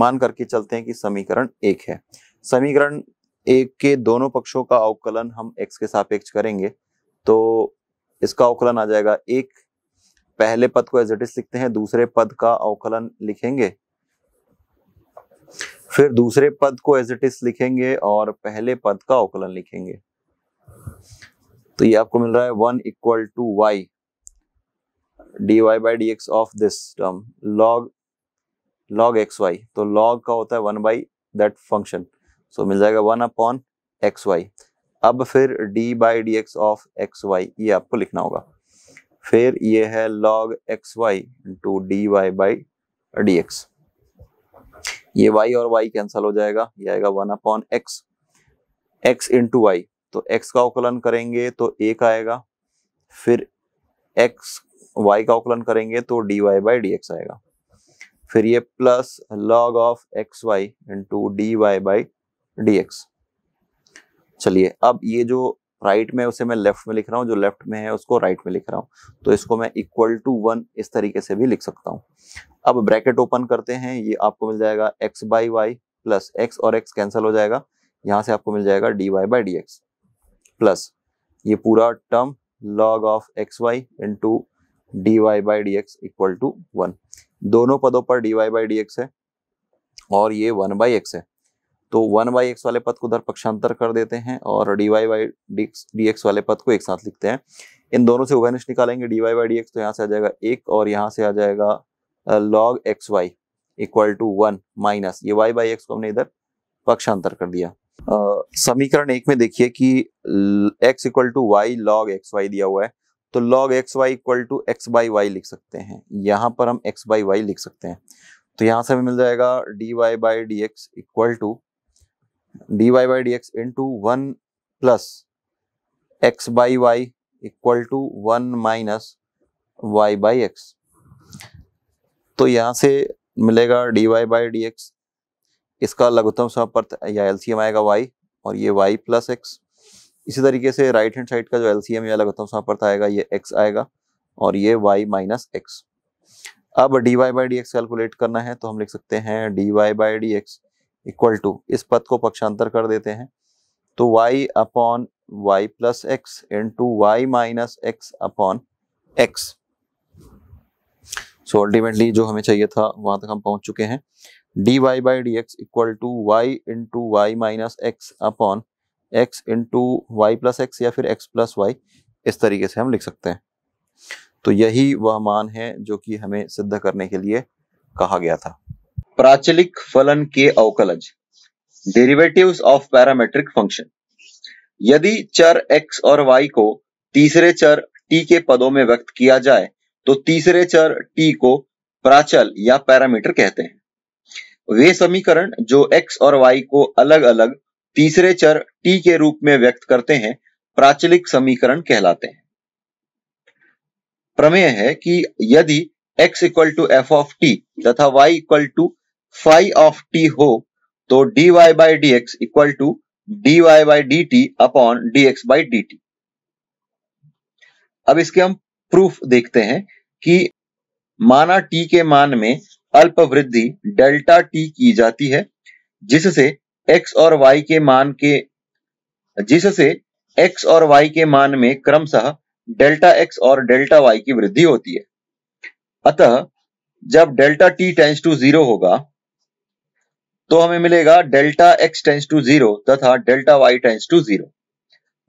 मान करके चलते हैं कि समीकरण एक है समीकरण एक के दोनों पक्षों का अवकलन हम एक्स के सापेक्ष करेंगे तो इसका अवकलन आ जाएगा एक पहले पद को एज इट इज लिखते हैं दूसरे पद का अवकलन लिखेंगे फिर दूसरे पद को एज इट इज लिखेंगे और पहले पद का अवकलन लिखेंगे तो ये आपको मिल रहा है one equal to y d y by d x of this term log log x y तो लॉग का होता है one by that function so मिल जाएगा वन अपॉन एक्स वाई अब फिर d by d x of x y ये आपको लिखना होगा फिर ये है log x y into d y by d x ये वाई और वाई कैंसल हो जाएगा ये आएगा one upon x x into y तो एक्स का अवकलन करेंगे तो एक आएगा फिर एक्स वाई का अवकलन करेंगे तो d y by d x आएगा फिर ये plus log of x y into d y by d x चलिए अब ये जो राइट में उसे मैं लेफ्ट में लिख रहा हूँ जो लेफ्ट में है उसको राइट में लिख रहा हूँ तो इसको मैं इक्वल टू वन इस तरीके से भी लिख सकता हूँ अब ब्रैकेट ओपन करते हैं ये आपको मिल जाएगा x by y plus x और एक्स कैंसिल हो जाएगा यहाँ से आपको मिल जाएगा d y by d x plus ये पूरा term log of x y into d y by d x equal to one दोनों पदों पर d y by d x है और ये वन बाई एक्स है तो वन बाई एक्स वाले पद को उधर पक्षांतर कर देते हैं और d y by d x वाले पद को एक साथ लिखते हैं इन दोनों से उभयनिष्ठ निकालेंगे d y by d x तो यहाँ से आ जाएगा एक और यहाँ से आ जाएगा log x y equal to one minus ये वाई बाई एक्स को हमने इधर पक्षांतर कर दिया समीकरण एक में देखिए कि x equal to y log x y दिया हुआ है तो log x y equal to x by y लिख सकते हैं यहाँ पर हम x बाई वाई लिख सकते हैं तो यहाँ से हमें मिल जाएगा dy y by d x equal to d y by d x into one plus x by y equal to one minus y by x तो यहाँ से मिलेगा d y by d x इसका लघुतम समापर्थ या एलसीएम आएगा वाई और ये वाई प्लस एक्स इसी तरीके से राइट हैंड साइड का जो एल सी एम होता है हूँ पर आएगा ये एक्स आएगा और ये वाई माइनस एक्स अब d y by d x calculate करना है तो हम लिख सकते हैं d y by d x equal to इस पद को पक्षांतर कर देते हैं तो y upon y plus x into y minus x upon x so ultimately जो हमें चाहिए था वहां तक हम पहुंच चुके हैं d y by d x equal to y into y minus x upon x into y plus x या फिर एक्स प्लस वाई इस तरीके से हम लिख सकते हैं तो यही वह मान है जो कि हमें सिद्ध करने के लिए कहा गया था प्राचलिक फलन के अवकलज डेरिवेटिव्स ऑफ पैरामेट्रिक फंक्शन यदि चर x और y को तीसरे चर t के पदों में व्यक्त किया जाए तो तीसरे चर t को प्राचल या पैरामीटर कहते हैं वे समीकरण जो x और y को अलग अलग तीसरे चर टी के रूप में व्यक्त करते हैं प्राचलिक समीकरण कहलाते हैं प्रमेय है कि यदि x equal to f of t तथा y equal to five of t हो तो dy y by d x equal to d y by d t upon d x by d t अब इसके हम प्रूफ देखते हैं कि माना t के मान में अल्प वृद्धि डेल्टा t की जाती है जिससे एक्स और वाई के मान के जिससे एक्स और वाई के मान में क्रमशः डेल्टा एक्स और डेल्टा वाई की वृद्धि होती है अतः जब delta t tends to zero होगा तो हमें मिलेगा delta x tends to zero तथा delta y tends to zero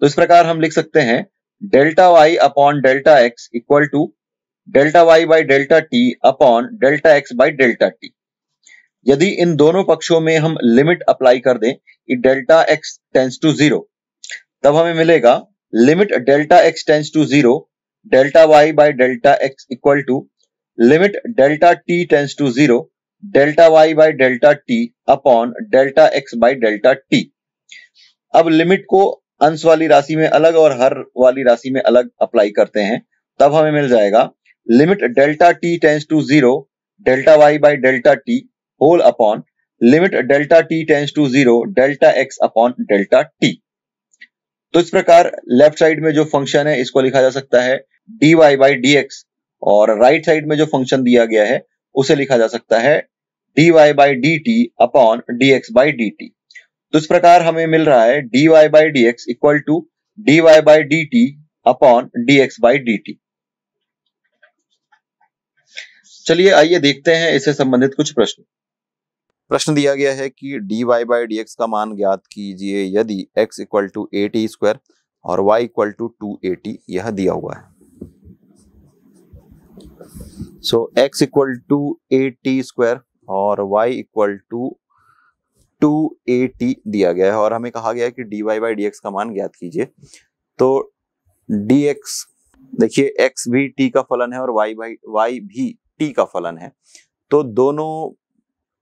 तो इस प्रकार हम लिख सकते हैं delta y upon delta x equal to delta y by delta t upon delta x by delta t यदि इन दोनों पक्षों में हम लिमिट अप्लाई कर दें कि delta x tends to zero तब हमें मिलेगा limit delta x tends to zero delta y by delta x equal to limit delta t tends to zero delta y by delta t upon delta x by delta t अब लिमिट को अंश वाली राशि में अलग और हर वाली राशि में अलग अप्लाई करते हैं तब हमें मिल जाएगा limit delta t tends to zero delta y by delta t whole upon limit delta t tends to zero delta x upon delta t तो इस प्रकार लेफ्ट साइड में जो फंक्शन है इसको लिखा जा सकता है d y by d x और राइट right साइड में जो फंक्शन दिया गया है उसे लिखा जा सकता है d y by d t upon d x by d t तो इस प्रकार हमें मिल रहा है d y by d x equal to d y by d t upon d x by d t चलिए आइए देखते हैं इससे संबंधित कुछ प्रश्न प्रश्न दिया गया है कि d y by d x का मान ज्ञात कीजिए यदि x equal to a t square और y equal to two a t यह दिया हुआ है सो x equal to a t square और y equal to two a t दिया गया है और हमें कहा गया है कि d y by d x का मान ज्ञात कीजिए तो डी एक्स देखिए एक्स भी टी का फलन है और वाई बाई वाई भी टी का फलन है तो दोनों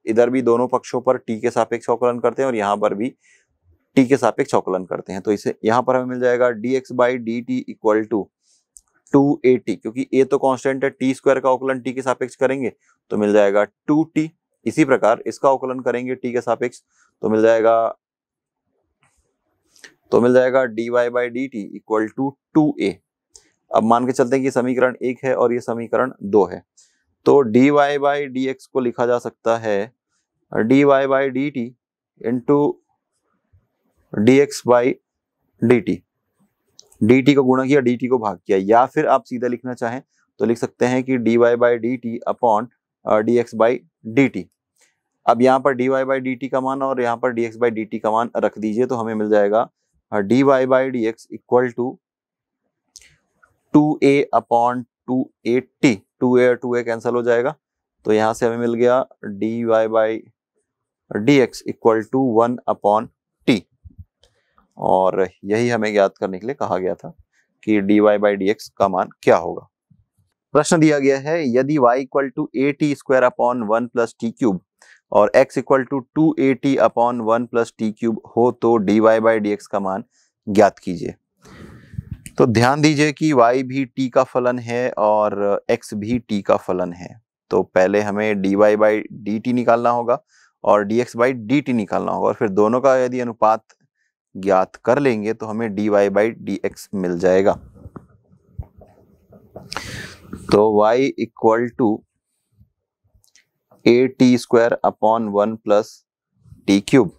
इधर भी दोनों पक्षों पर टी के सापेक्ष अवकलन करते हैं और यहाँ पर भी टी के सापेक्ष अवकलन करते हैं तो इसे यहाँ पर हमें मिल जाएगा d x by d t equal to two a t क्योंकि ए तो कांस्टेंट है टी स्क्वायर का अवकलन टी के सापेक्ष करेंगे तो मिल जाएगा टू टी इसी प्रकार इसका अवकलन करेंगे टी के सापेक्ष तो मिल जाएगा तो मिल जाएगा d y by d t equal to two a अब मान के चलते हैं कि समीकरण एक है और ये समीकरण दो है तो d y by d x को लिखा जा सकता है d y by d t into d x by d t d t को गुणा किया डी टी को भाग किया या फिर आप सीधा लिखना चाहें तो लिख सकते हैं कि d y by d t upon d x by d t अब यहाँ पर d y by d t का मान और यहाँ पर d x by d t का मान रख दीजिए तो हमें मिल जाएगा d y by d x equal to two a upon two a t two a two a cancel हो जाएगा तो यहाँ से हमें मिल गया d y by d x equal to one upon t और यही हमें ज्ञात करने के लिए कहा गया था कि d y by d x का मान क्या होगा प्रश्न दिया गया है यदि y equal to a t square upon one plus t cube और x equal to two a t upon one plus t cube हो तो d y by d x का मान ज्ञात कीजिए तो ध्यान दीजिए कि y भी t का फलन है और x भी t का फलन है तो पहले हमें dy y by d t निकालना होगा और d x by d t निकालना होगा और फिर दोनों का यदि अनुपात ज्ञात कर लेंगे तो हमें d y by d x मिल जाएगा तो y equal to a t square upon one plus t cube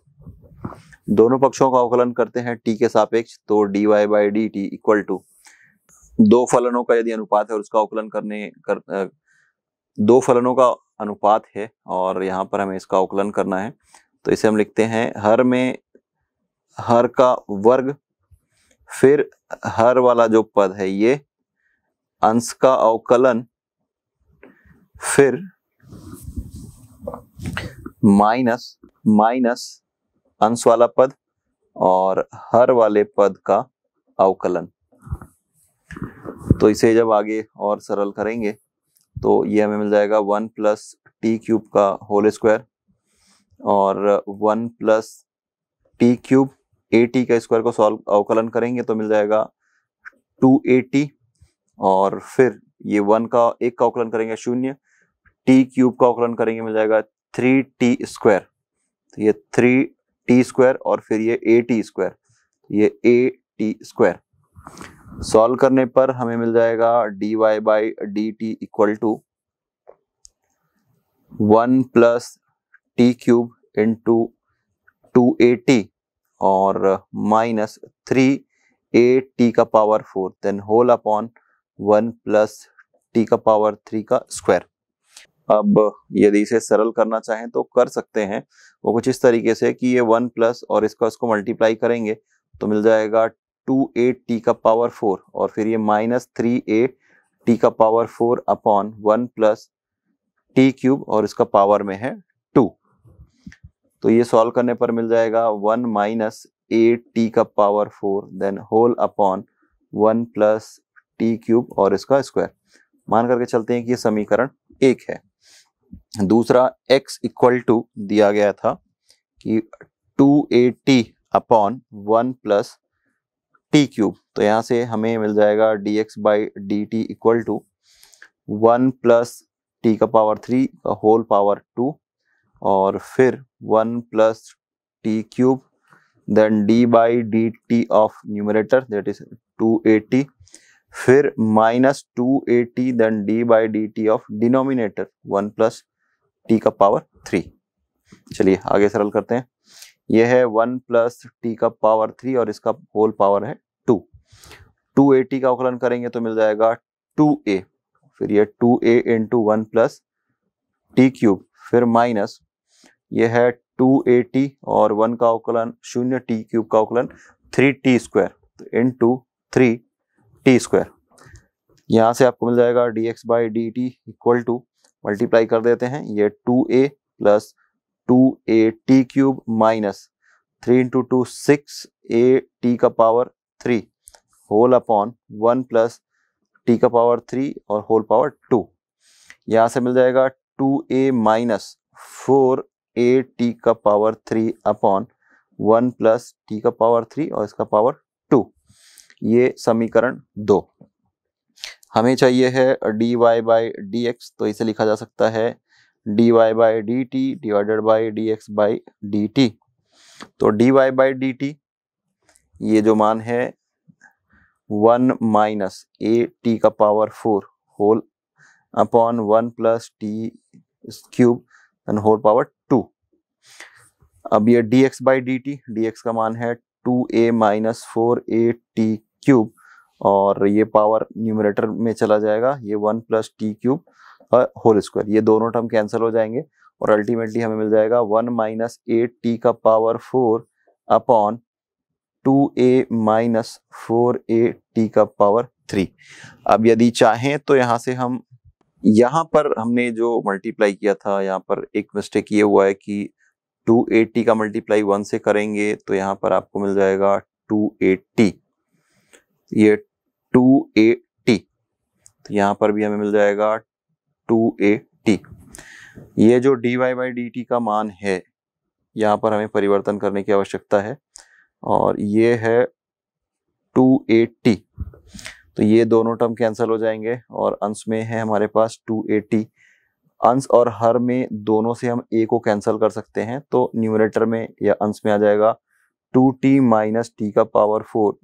दोनों पक्षों का अवकलन करते हैं t के सापेक्ष तो d y by d t equal to दो फलनों का यदि अनुपात है और उसका अवकलन करने कर दो फलनों का अनुपात है और यहाँ पर हमें इसका अवकलन करना है तो इसे हम लिखते हैं हर में हर का वर्ग फिर हर वाला जो पद है ये अंश का अवकलन फिर माइनस माइनस अंश वाला पद और हर वाले पद का अवकलन तो इसे जब आगे और सरल करेंगे तो ये हमें मिल जाएगा वन प्लस टी क्यूब का होल स्क्वायर और one plus t cube a t का स्क्वायर को सॉल्व अवकलन करेंगे तो मिल जाएगा टू ए टी और फिर ये वन का एक का अवकलन करेंगे शून्य टी क्यूब का अवकलन करेंगे मिल जाएगा थ्री टी स्क्वायर तो ये थ्री टी स्क्वायर और फिर ये ए टी स्क्वायर ये ए टी स्क्वायर सॉल्व करने पर हमें मिल जाएगा d y by d t equal to one plus t cube into two a t और माइनस थ्री ए टी का power four then whole upon one plus t का पावर थ्री का स्क्वायर अब यदि इसे सरल करना चाहें तो कर सकते हैं वो कुछ इस तरीके से कि ये वन प्लस और इसका इसको मल्टीप्लाई करेंगे तो मिल जाएगा टू ए टी का पावर फोर और फिर ये माइनस थ्री ए टी का power four upon one plus t cube और इसका पावर में है टू तो ये सॉल्व करने पर मिल जाएगा वन माइनस ए टी का power four then whole upon one plus t cube और इसका स्क्वायर मान करके चलते हैं कि ये समीकरण एक है दूसरा x इक्वल टू दिया गया था कि two a t upon one plus t cube तो यहाँ से हमें मिल जाएगा d x by d t equal to one plus t का पावर थ्री का होल पावर टू और फिर one plus t cube then d by d t of numerator that is two a t फिर minus two a t then d by d t of denominator one plus t का पावर थ्री चलिए आगे सरल करते हैं ये है वन प्लस टी का पावर थ्री और इसका होल पावर है टू टू ए टी का अवकलन करेंगे तो मिल जाएगा टू ए फिर ये two a into one plus t cube फिर माइनस ये है टू ए टी और वन का अवकलन शून्य टी क्यूब का अवकलन थ्री टी स्क्वायर तो into three t square यहां से आपको मिल जाएगा d x by d t equal to multiply कर देते हैं ये two a plus two a t cube minus three into two six a t का power three whole upon one plus t का पावर थ्री और होल पावर टू यहाँ से मिल जाएगा two a minus four a t का power three upon one plus t का पावर थ्री और इसका पावर टू ये समीकरण दो हमें चाहिए है d y by d x तो इसे लिखा जा सकता है d y by d t divided by d x by d t तो d y by d t ये जो मान है वन माइनस ए टी का power four whole upon one plus t cube and whole power two अब ये d x by d t d x का मान है two a minus four a t cube और ये पावर न्यूमरेटर में चला जाएगा ये one plus t cube whole square ये दोनों टर्म कैंसिल हो जाएंगे और अल्टीमेटली हमें मिल जाएगा वन माइनस एट टी का power four upon two a minus four a t का पावर थ्री अब यदि चाहें तो यहाँ से हम यहाँ पर हमने जो मल्टीप्लाई किया था यहाँ पर एक मिस्टेक ये हुआ है कि टू ए टी का मल्टीप्लाई वन से करेंगे तो यहाँ पर आपको मिल जाएगा टू ए टी ये टू टी तो यहाँ पर भी हमें मिल जाएगा टू ए टी ये जो d y by d t का मान है यहाँ पर हमें परिवर्तन करने की आवश्यकता है और ये है टू ए टी तो ये दोनों टर्म कैंसिल हो जाएंगे और अंश में है हमारे पास टू ए टी अंश और हर में दोनों से हम ए को कैंसिल कर सकते हैं तो न्यूमरेटर में या अंश में आ जाएगा टू टी माइनस टी का power four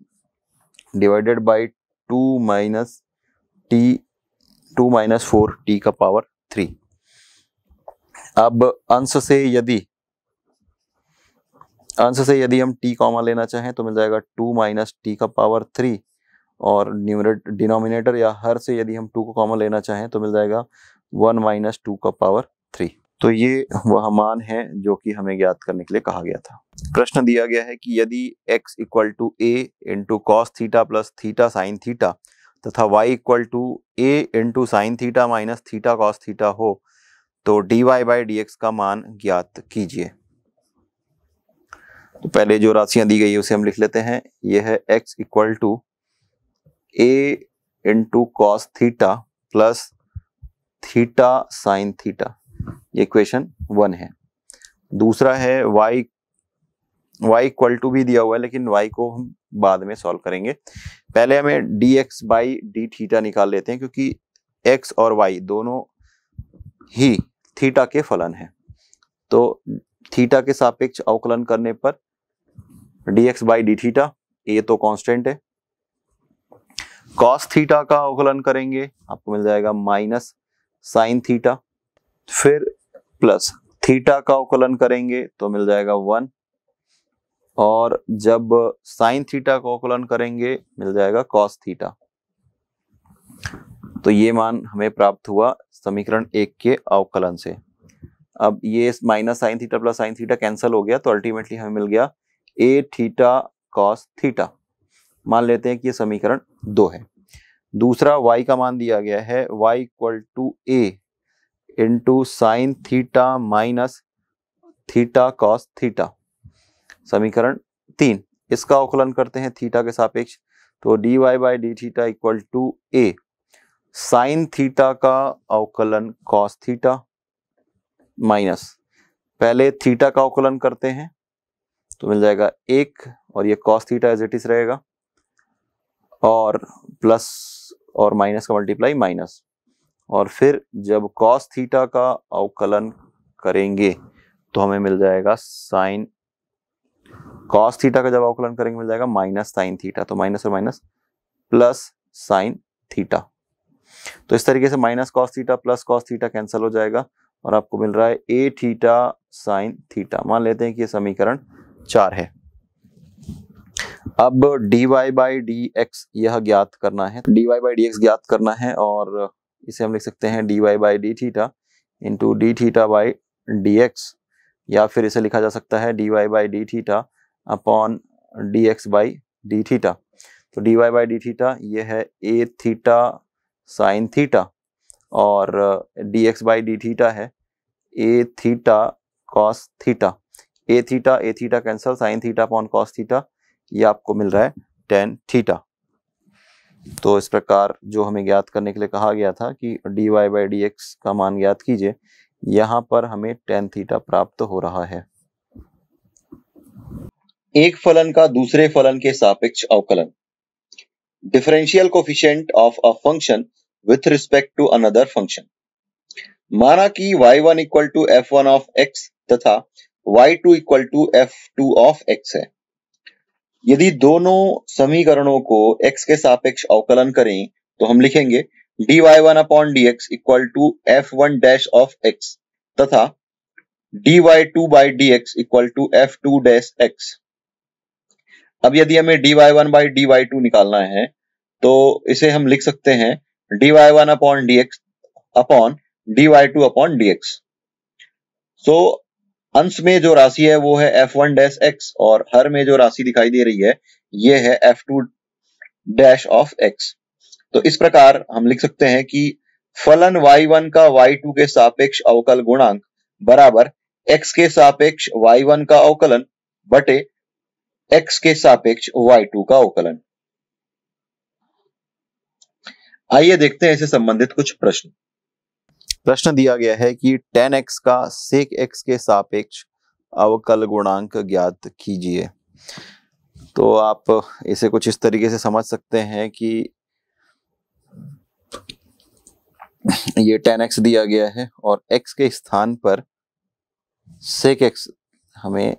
divided by two minus t two minus four t का पावर थ्री अब अंश से यदि अंश से यदि हम टी कॉमा लेना चाहें तो मिल जाएगा टू माइनस टी का पावर थ्री और डिनोमिनेटर या हर से यदि हम टू को कॉमन लेना चाहें तो मिल जाएगा वन माइनस टू का पावर थ्री तो ये वह मान है जो कि हमें ज्ञात करने के लिए कहा गया था प्रश्न दिया गया है कि यदि x equal to a into cos theta plus theta sine theta तथा y equal to a into sine theta minus theta cos theta हो तो d y by d x का मान ज्ञात कीजिए तो पहले जो राशियां दी गई है उसे हम लिख लेते हैं यह है x equal to a into cos theta plus theta sine theta ये इक्वेशन वन है दूसरा है y y इक्वल टू भी दिया हुआ है लेकिन y को हम बाद में सॉल्व करेंगे पहले हमें d x by d theta निकाल लेते हैं क्योंकि एक्स और वाई दोनों ही थीटा के फलन है तो थीटा के सापेक्ष अवकलन करने पर d x by d theta ये तो कांस्टेंट है कॉस थीटा का अवकलन करेंगे आपको मिल जाएगा माइनस साइन थीटा फिर प्लस थीटा का अवकलन करेंगे तो मिल जाएगा वन और जब साइन थीटा को अवकलन करेंगे मिल जाएगा कॉस थीटा तो ये मान हमें प्राप्त हुआ समीकरण एक के अवकलन से अब ये minus sine theta plus sine theta cancel हो गया तो अल्टीमेटली हमें मिल गया ए थीटा कॉस थीटा मान लेते हैं कि ये समीकरण दो है दूसरा वाई का मान दिया गया है y equal to a into sine theta minus theta cos theta समीकरण तीन इसका अवकलन करते हैं थीटा के सापेक्ष तो d y by d theta equal to a sine theta का अवकलन कॉस थीटा माइनस पहले थीटा का अवकलन करते हैं तो मिल जाएगा एक और ये cos theta as it is रहेगा और प्लस और माइनस का मल्टीप्लाई माइनस और फिर जब कॉस थीटा का अवकलन करेंगे तो हमें मिल जाएगा साइन कॉस थीटा का जब अवकलन करेंगे मिल जाएगा माइनस साइन थीटा तो माइनस और माइनस प्लस साइन थीटा तो इस तरीके से minus cos theta plus cos theta cancel हो जाएगा और आपको मिल रहा है ए थीटा साइन थीटा मान लेते हैं कि यह समीकरण चार है अब d y by d x यह ज्ञात करना है d y by d x ज्ञात करना है और इसे हम लिख सकते हैं d y by d theta into d theta by d x या फिर इसे लिखा जा सकता है d y by d theta upon d x by d theta तो d y by d theta ये है ए थीटा साइन थीटा और d x by d theta है a theta cos theta a theta a theta cancel sine theta upon cos theta ये आपको मिल रहा है टेन थीटा तो इस प्रकार जो हमें ज्ञात करने के लिए कहा गया था कि d y by d x का मान ज्ञात कीजिए यहां पर हमें टेन थीटा प्राप्त हो रहा है एक फलन का दूसरे फलन के सापेक्ष अवकलन differential coefficient of a function with respect to another function माना कि y1 one equal to f one of x तथा y2 two equal to f two of x है यदि दोनों समीकरणों को x के सापेक्ष अवकलन करें तो हम लिखेंगे d y one upon d x equal to f one dash of x तथा d y two by d x equal to f two dash x अब यदि हमें d y one by d y two निकालना है तो इसे हम लिख सकते हैं d y one upon d x upon d y two upon d x so अंश में जो राशि है वो है एफ वन डैश एक्स और हर में जो राशि दिखाई दे रही है ये है f two dash of x तो इस प्रकार हम लिख सकते हैं कि फलन y1 का y2 के सापेक्ष अवकल गुणांक बराबर x के सापेक्ष y1 का अवकलन बटे x के सापेक्ष y2 का अवकलन आइए देखते हैं इसे संबंधित कुछ प्रश्न प्रश्न दिया गया है कि टेन एक्स का sec x के सापेक्ष अवकल गुणांक ज्ञात कीजिए तो आप इसे कुछ इस तरीके से समझ सकते हैं कि ये टेन एक्स दिया गया है और एक्स के स्थान पर सेक एक्स हमें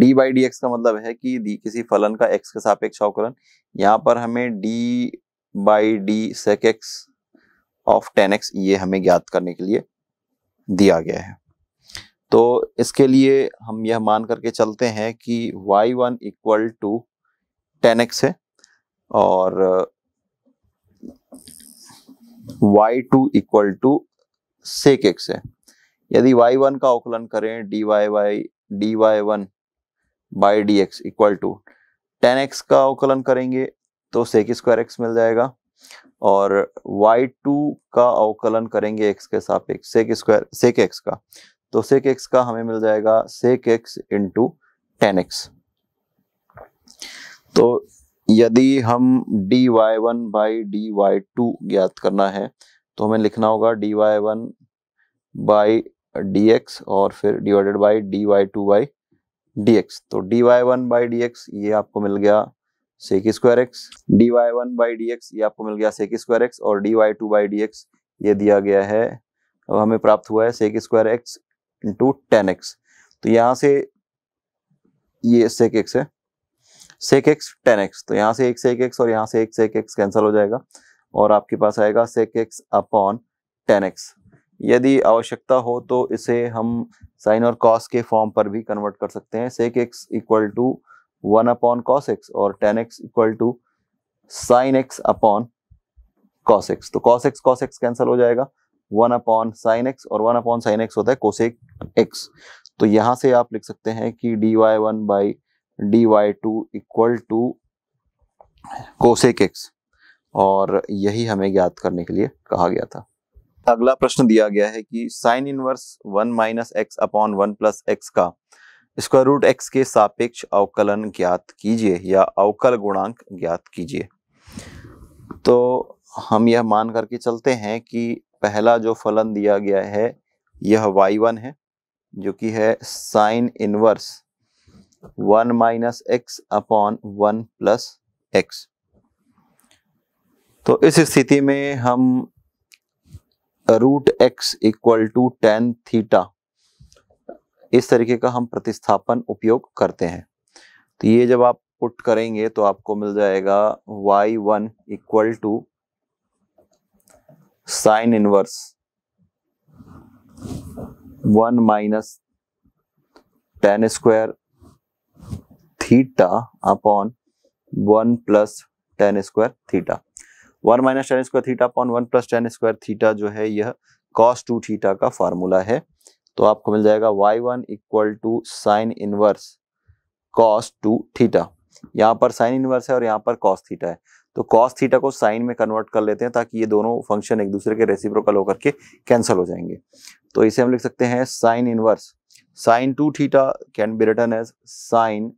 डी बाई डी एक्स का मतलब है कि दी किसी फलन का एक्स के सापेक्ष अवकलन यहाँ पर हमें d by d sec x of tan x ये हमें ज्ञात करने के लिए दिया गया है तो इसके लिए हम यह मान करके चलते हैं कि y one equal to ten x है और y2 two equal to sec x है यदि y1 का औकलन करें d y y d y one by d x equal to ten x का अवकलन करेंगे तो सेक स्क्वायर एक्स मिल जाएगा और y2 का अवकलन करेंगे x के सापेक्ष सेक स्क्वायर सेक एक्स का तो सेक एक्स का हमें मिल जाएगा sec x into tan x तो यदि हम d y one by d y two ज्ञात करना है तो हमें लिखना होगा d y one by d x और फिर divided by d y two by d x तो d y one by d x ये आपको मिल गया sec square x d y one by d x ये आपको मिल गया सेक स्क्वायर एक्स और d y two by d x ये दिया गया है अब हमें प्राप्त हुआ है sec square x into tan x तो यहाँ से ये सेक एक्स है सेक एक्स टेन एक्स तो यहाँ से एक सेक एक्स और यहाँ से एक सेक एक्स कैंसिल हो जाएगा और आपके पास आएगा sec x upon tan x यदि आवश्यकता हो तो इसे हम साइन और कॉस के फॉर्म पर भी कन्वर्ट कर सकते हैं sec x equal to one upon cos x और ten x equal to sine x upon cos x तो cos cos x cancel cancel हो जाएगा वन अपॉन साइन एक्स और वन अपॉन साइन एक्स होता है कोसेक एक्स तो यहां से आप लिख सकते हैं कि d y one by d y two equal to cosec x और यही हमें ज्ञात करने के लिए कहा गया था अगला प्रश्न दिया गया है कि sine inverse one minus x upon one plus x का स्क्वायर रूट एक्स के सापेक्ष अवकलन ज्ञात कीजिए या अवकल गुणांक ज्ञात कीजिए तो हम यह मान करके चलते हैं कि पहला जो फलन दिया गया है यह y1 है जो कि है sine inverse one minus x upon one plus x तो इस स्थिति में हम root x equal to tan theta इस तरीके का हम प्रतिस्थापन उपयोग करते हैं तो ये जब आप पुट करेंगे तो आपको मिल जाएगा y one equal to sine inverse one minus tan square theta upon one plus tan square theta one minus tan square theta upon one plus tan square theta जो है यह कॉस टू थीटा का फॉर्मूला है तो आपको मिल जाएगा y one equal to sine inverse cos two theta यहाँ पर साइन इनवर्स है और यहाँ पर कॉस थीटा है तो कॉस थीटा को साइन में कन्वर्ट कर लेते हैं ताकि ये दोनों फंक्शन एक दूसरे के रेसिप्रोकल होकर के कैंसिल हो जाएंगे तो इसे हम लिख सकते हैं sine inverse sine two theta can be written as sine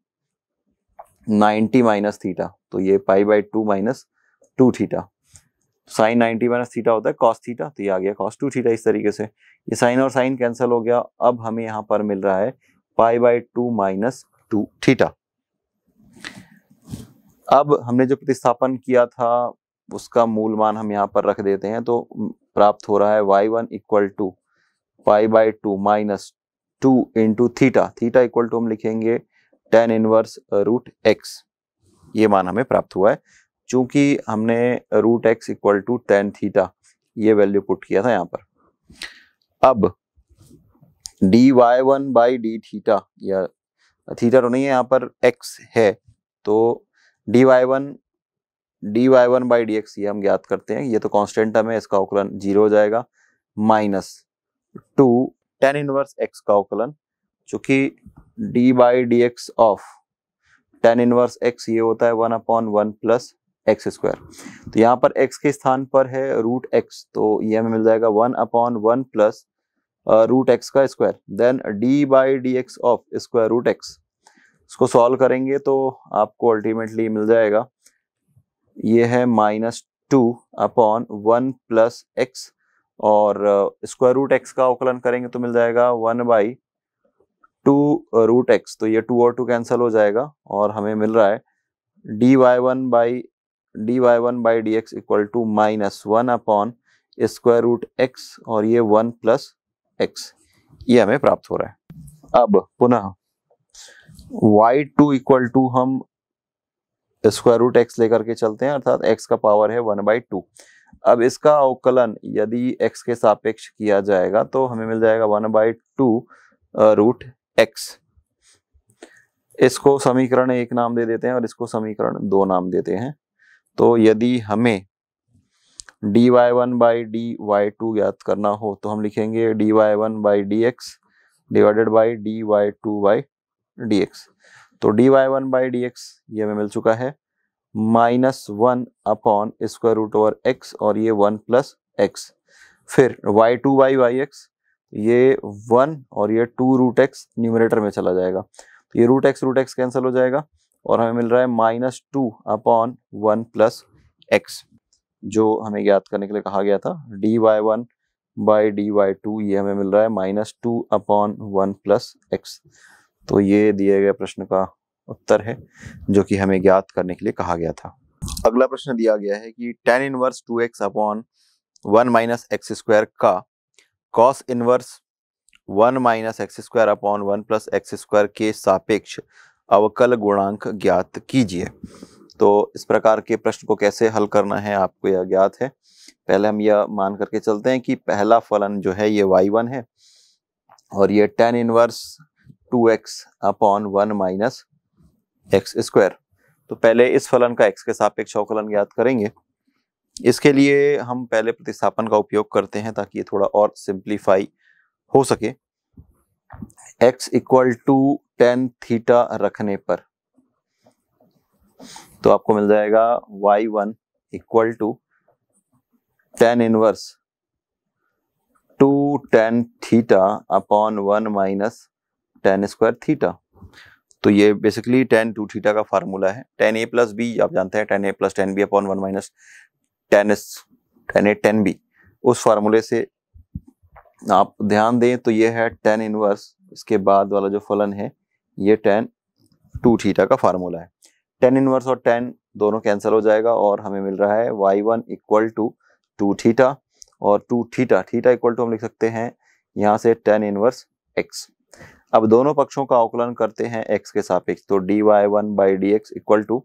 90 minus theta तो ये pi by two minus two theta sine 90 minus theta होता है कॉस थीटा तो ये आ गया कॉस टू थीटा इस तरीके से ये साइन और साइन कैंसिल हो गया अब हमें यहाँ पर मिल रहा है pi by two minus two theta अब हमने जो प्रतिस्थापन किया था उसका मूल मान हम यहाँ पर रख देते हैं तो प्राप्त हो रहा है y one equal to pi by two minus two into theta theta equal to हम लिखेंगे टेन इनवर्स रूट एक्स ये मान हमें प्राप्त हुआ है चूंकि हमने root x equal to tan theta value वैल्यू पुट किया था यहाँ पर अब d y one by d theta या थीटा तो नहीं है यहाँ पर एक्स है तो d y one d y one by d x ये हम ज्ञात करते हैं ये तो कांस्टेंट टर्म है इसका अवकलन जीरो हो जाएगा minus two tan inverse x का अवकलन चूंकि d by d x of tan inverse x ये होता है one upon one plus x square तो यहाँ पर एक्स के स्थान पर है रूट एक्स तो ये हमें मिल जाएगा one upon one plus root x का square then d by d x of square root x इसको सॉल्व करेंगे तो आपको अल्टीमेटली मिल जाएगा ये है minus two upon one plus x और स्क्वायर रूट एक्स का अवकलन करेंगे तो मिल जाएगा one by two root x तो ये टू और टू कैंसिल हो जाएगा और हमें मिल रहा है d y one by d y one by d x equal to minus one upon square root x और ये वन प्लस एक्स ये हमें प्राप्त हो रहा है अब पुनः वाई टू इक्वल टू हम स्क्वायर रूट एक्स लेकर के चलते हैं अर्थात एक्स का पावर है वन बाई टू अब इसका अवकलन यदि एक्स के सापेक्ष किया जाएगा तो हमें मिल जाएगा one by two root x इसको समीकरण एक नाम दे देते हैं और इसको समीकरण दो नाम देते हैं तो यदि हमें d y one by d y two ज्ञात करना हो तो हम लिखेंगे d y one by d x divided by d y two by d x तो d y one by d x ये हमें मिल चुका है minus one upon square root over x और ये वन प्लस एक्स फिर y two by y x ये वन और ये टू रूट एक्स न्यूमिनेटर में चला जाएगा तो ये root x root x cancel हो जाएगा और हमें मिल रहा है minus two upon one plus x जो हमें ज्ञात करने के लिए कहा गया था d y one by d y two ये हमें मिल रहा है minus two upon one plus x तो ये दिए गए प्रश्न का उत्तर है जो कि हमें ज्ञात करने के लिए कहा गया था अगला प्रश्न दिया गया है कि tan inverse two x upon one minus x square का cos inverse one minus x square upon one plus x square के सापेक्ष अवकल गुणांक ज्ञात कीजिए तो इस प्रकार के प्रश्न को कैसे हल करना है आपको यह ज्ञात है पहले हम यह मान करके चलते हैं कि पहला फलन जो है ये वाई वन है और ये tan inverse two x upon one minus x square तो पहले इस फलन का एक्स के सापेक्ष अवकलन ज्ञात करेंगे इसके लिए हम पहले प्रतिस्थापन का उपयोग करते हैं ताकि ये थोड़ा और सिंप्लीफाई हो सके x equal to tan theta रखने पर तो आपको मिल जाएगा y1 one equal to tan inverse two tan theta upon one minus tan square theta तो ये बेसिकली टेन टू थीटा का फार्मूला है टेन ए प्लस बी आप जानते हैं tan A plus tan B upon one minus tan S tan A tan B उस फार्मूले से आप ध्यान दें तो ये है टेन इनवर्स इसके बाद वाला जो फलन है ये टेन टू थीटा का फार्मूला है टेन इनवर्स और टेन दोनों कैंसिल हो जाएगा और हमें मिल रहा है y one equal to two theta और two theta theta equal to हम लिख सकते हैं यहाँ से टेन इनवर्स एक्स अब दोनों पक्षों का अवकलन करते हैं एक्स के सापेक्ष तो d y one by d x equal to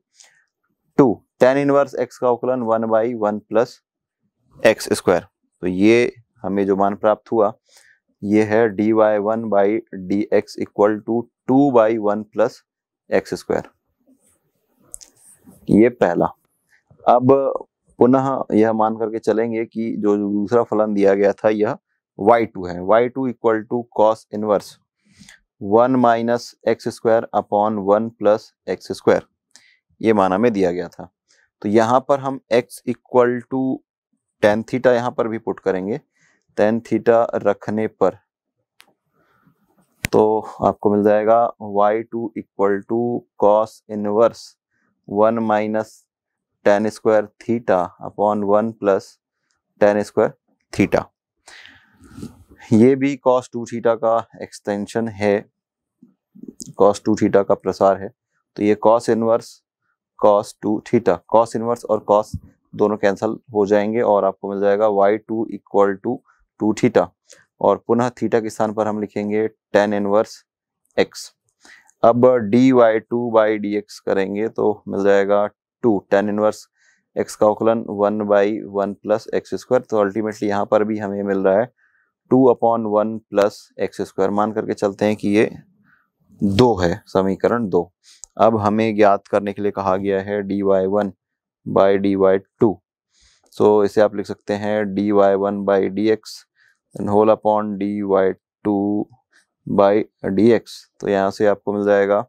two tan inverse x का अवकलन one by one plus x square तो ये हमें जो मान प्राप्त हुआ ये है d y one by d x equal to two by one plus x square ये पहला अब पुनः यह मान करके चलेंगे कि जो दूसरा फलन दिया गया था यह वाई टू है y two equal to cos inverse one minus x square upon one plus x square ये मान हमें दिया गया था तो यहाँ पर हम x equal to tan theta यहाँ पर भी पुट करेंगे टेन थीटा रखने पर तो आपको मिल जाएगा y2 two equal to cos inverse one minus tan square theta upon one plus tan square theta ये भी कॉस टू थीटा का एक्सटेंशन है कॉस टू थीटा का प्रसार है तो ये cos inverse cos two theta cos inverse और कॉस दोनों कैंसिल हो जाएंगे और आपको मिल जाएगा y two equal to two theta और पुनः थीटा के स्थान पर हम लिखेंगे टेन इनवर्स एक्स अब d y two by d x करेंगे तो मिल जाएगा टू टेन इनवर्स एक्स का उकलन one by one plus x square तो अल्टीमेटली यहाँ पर भी हमें मिल रहा है two upon one plus x square मान करके चलते हैं कि ये दो है समीकरण दो अब हमें ज्ञात करने के लिए कहा गया है d y one by d y two so इसे आप लिख सकते हैं d y one by d x whole upon d y two by d x तो यहाँ से आपको मिल जाएगा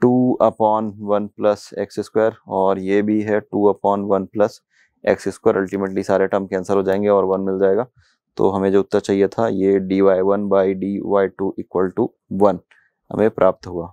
two upon one plus x square और ये भी है two upon one plus x square ultimately सारे टर्म कैंसिल हो जाएंगे और वन मिल जाएगा तो हमें जो उत्तर चाहिए था ये d y one by d y two equal to one हमें प्राप्त हुआ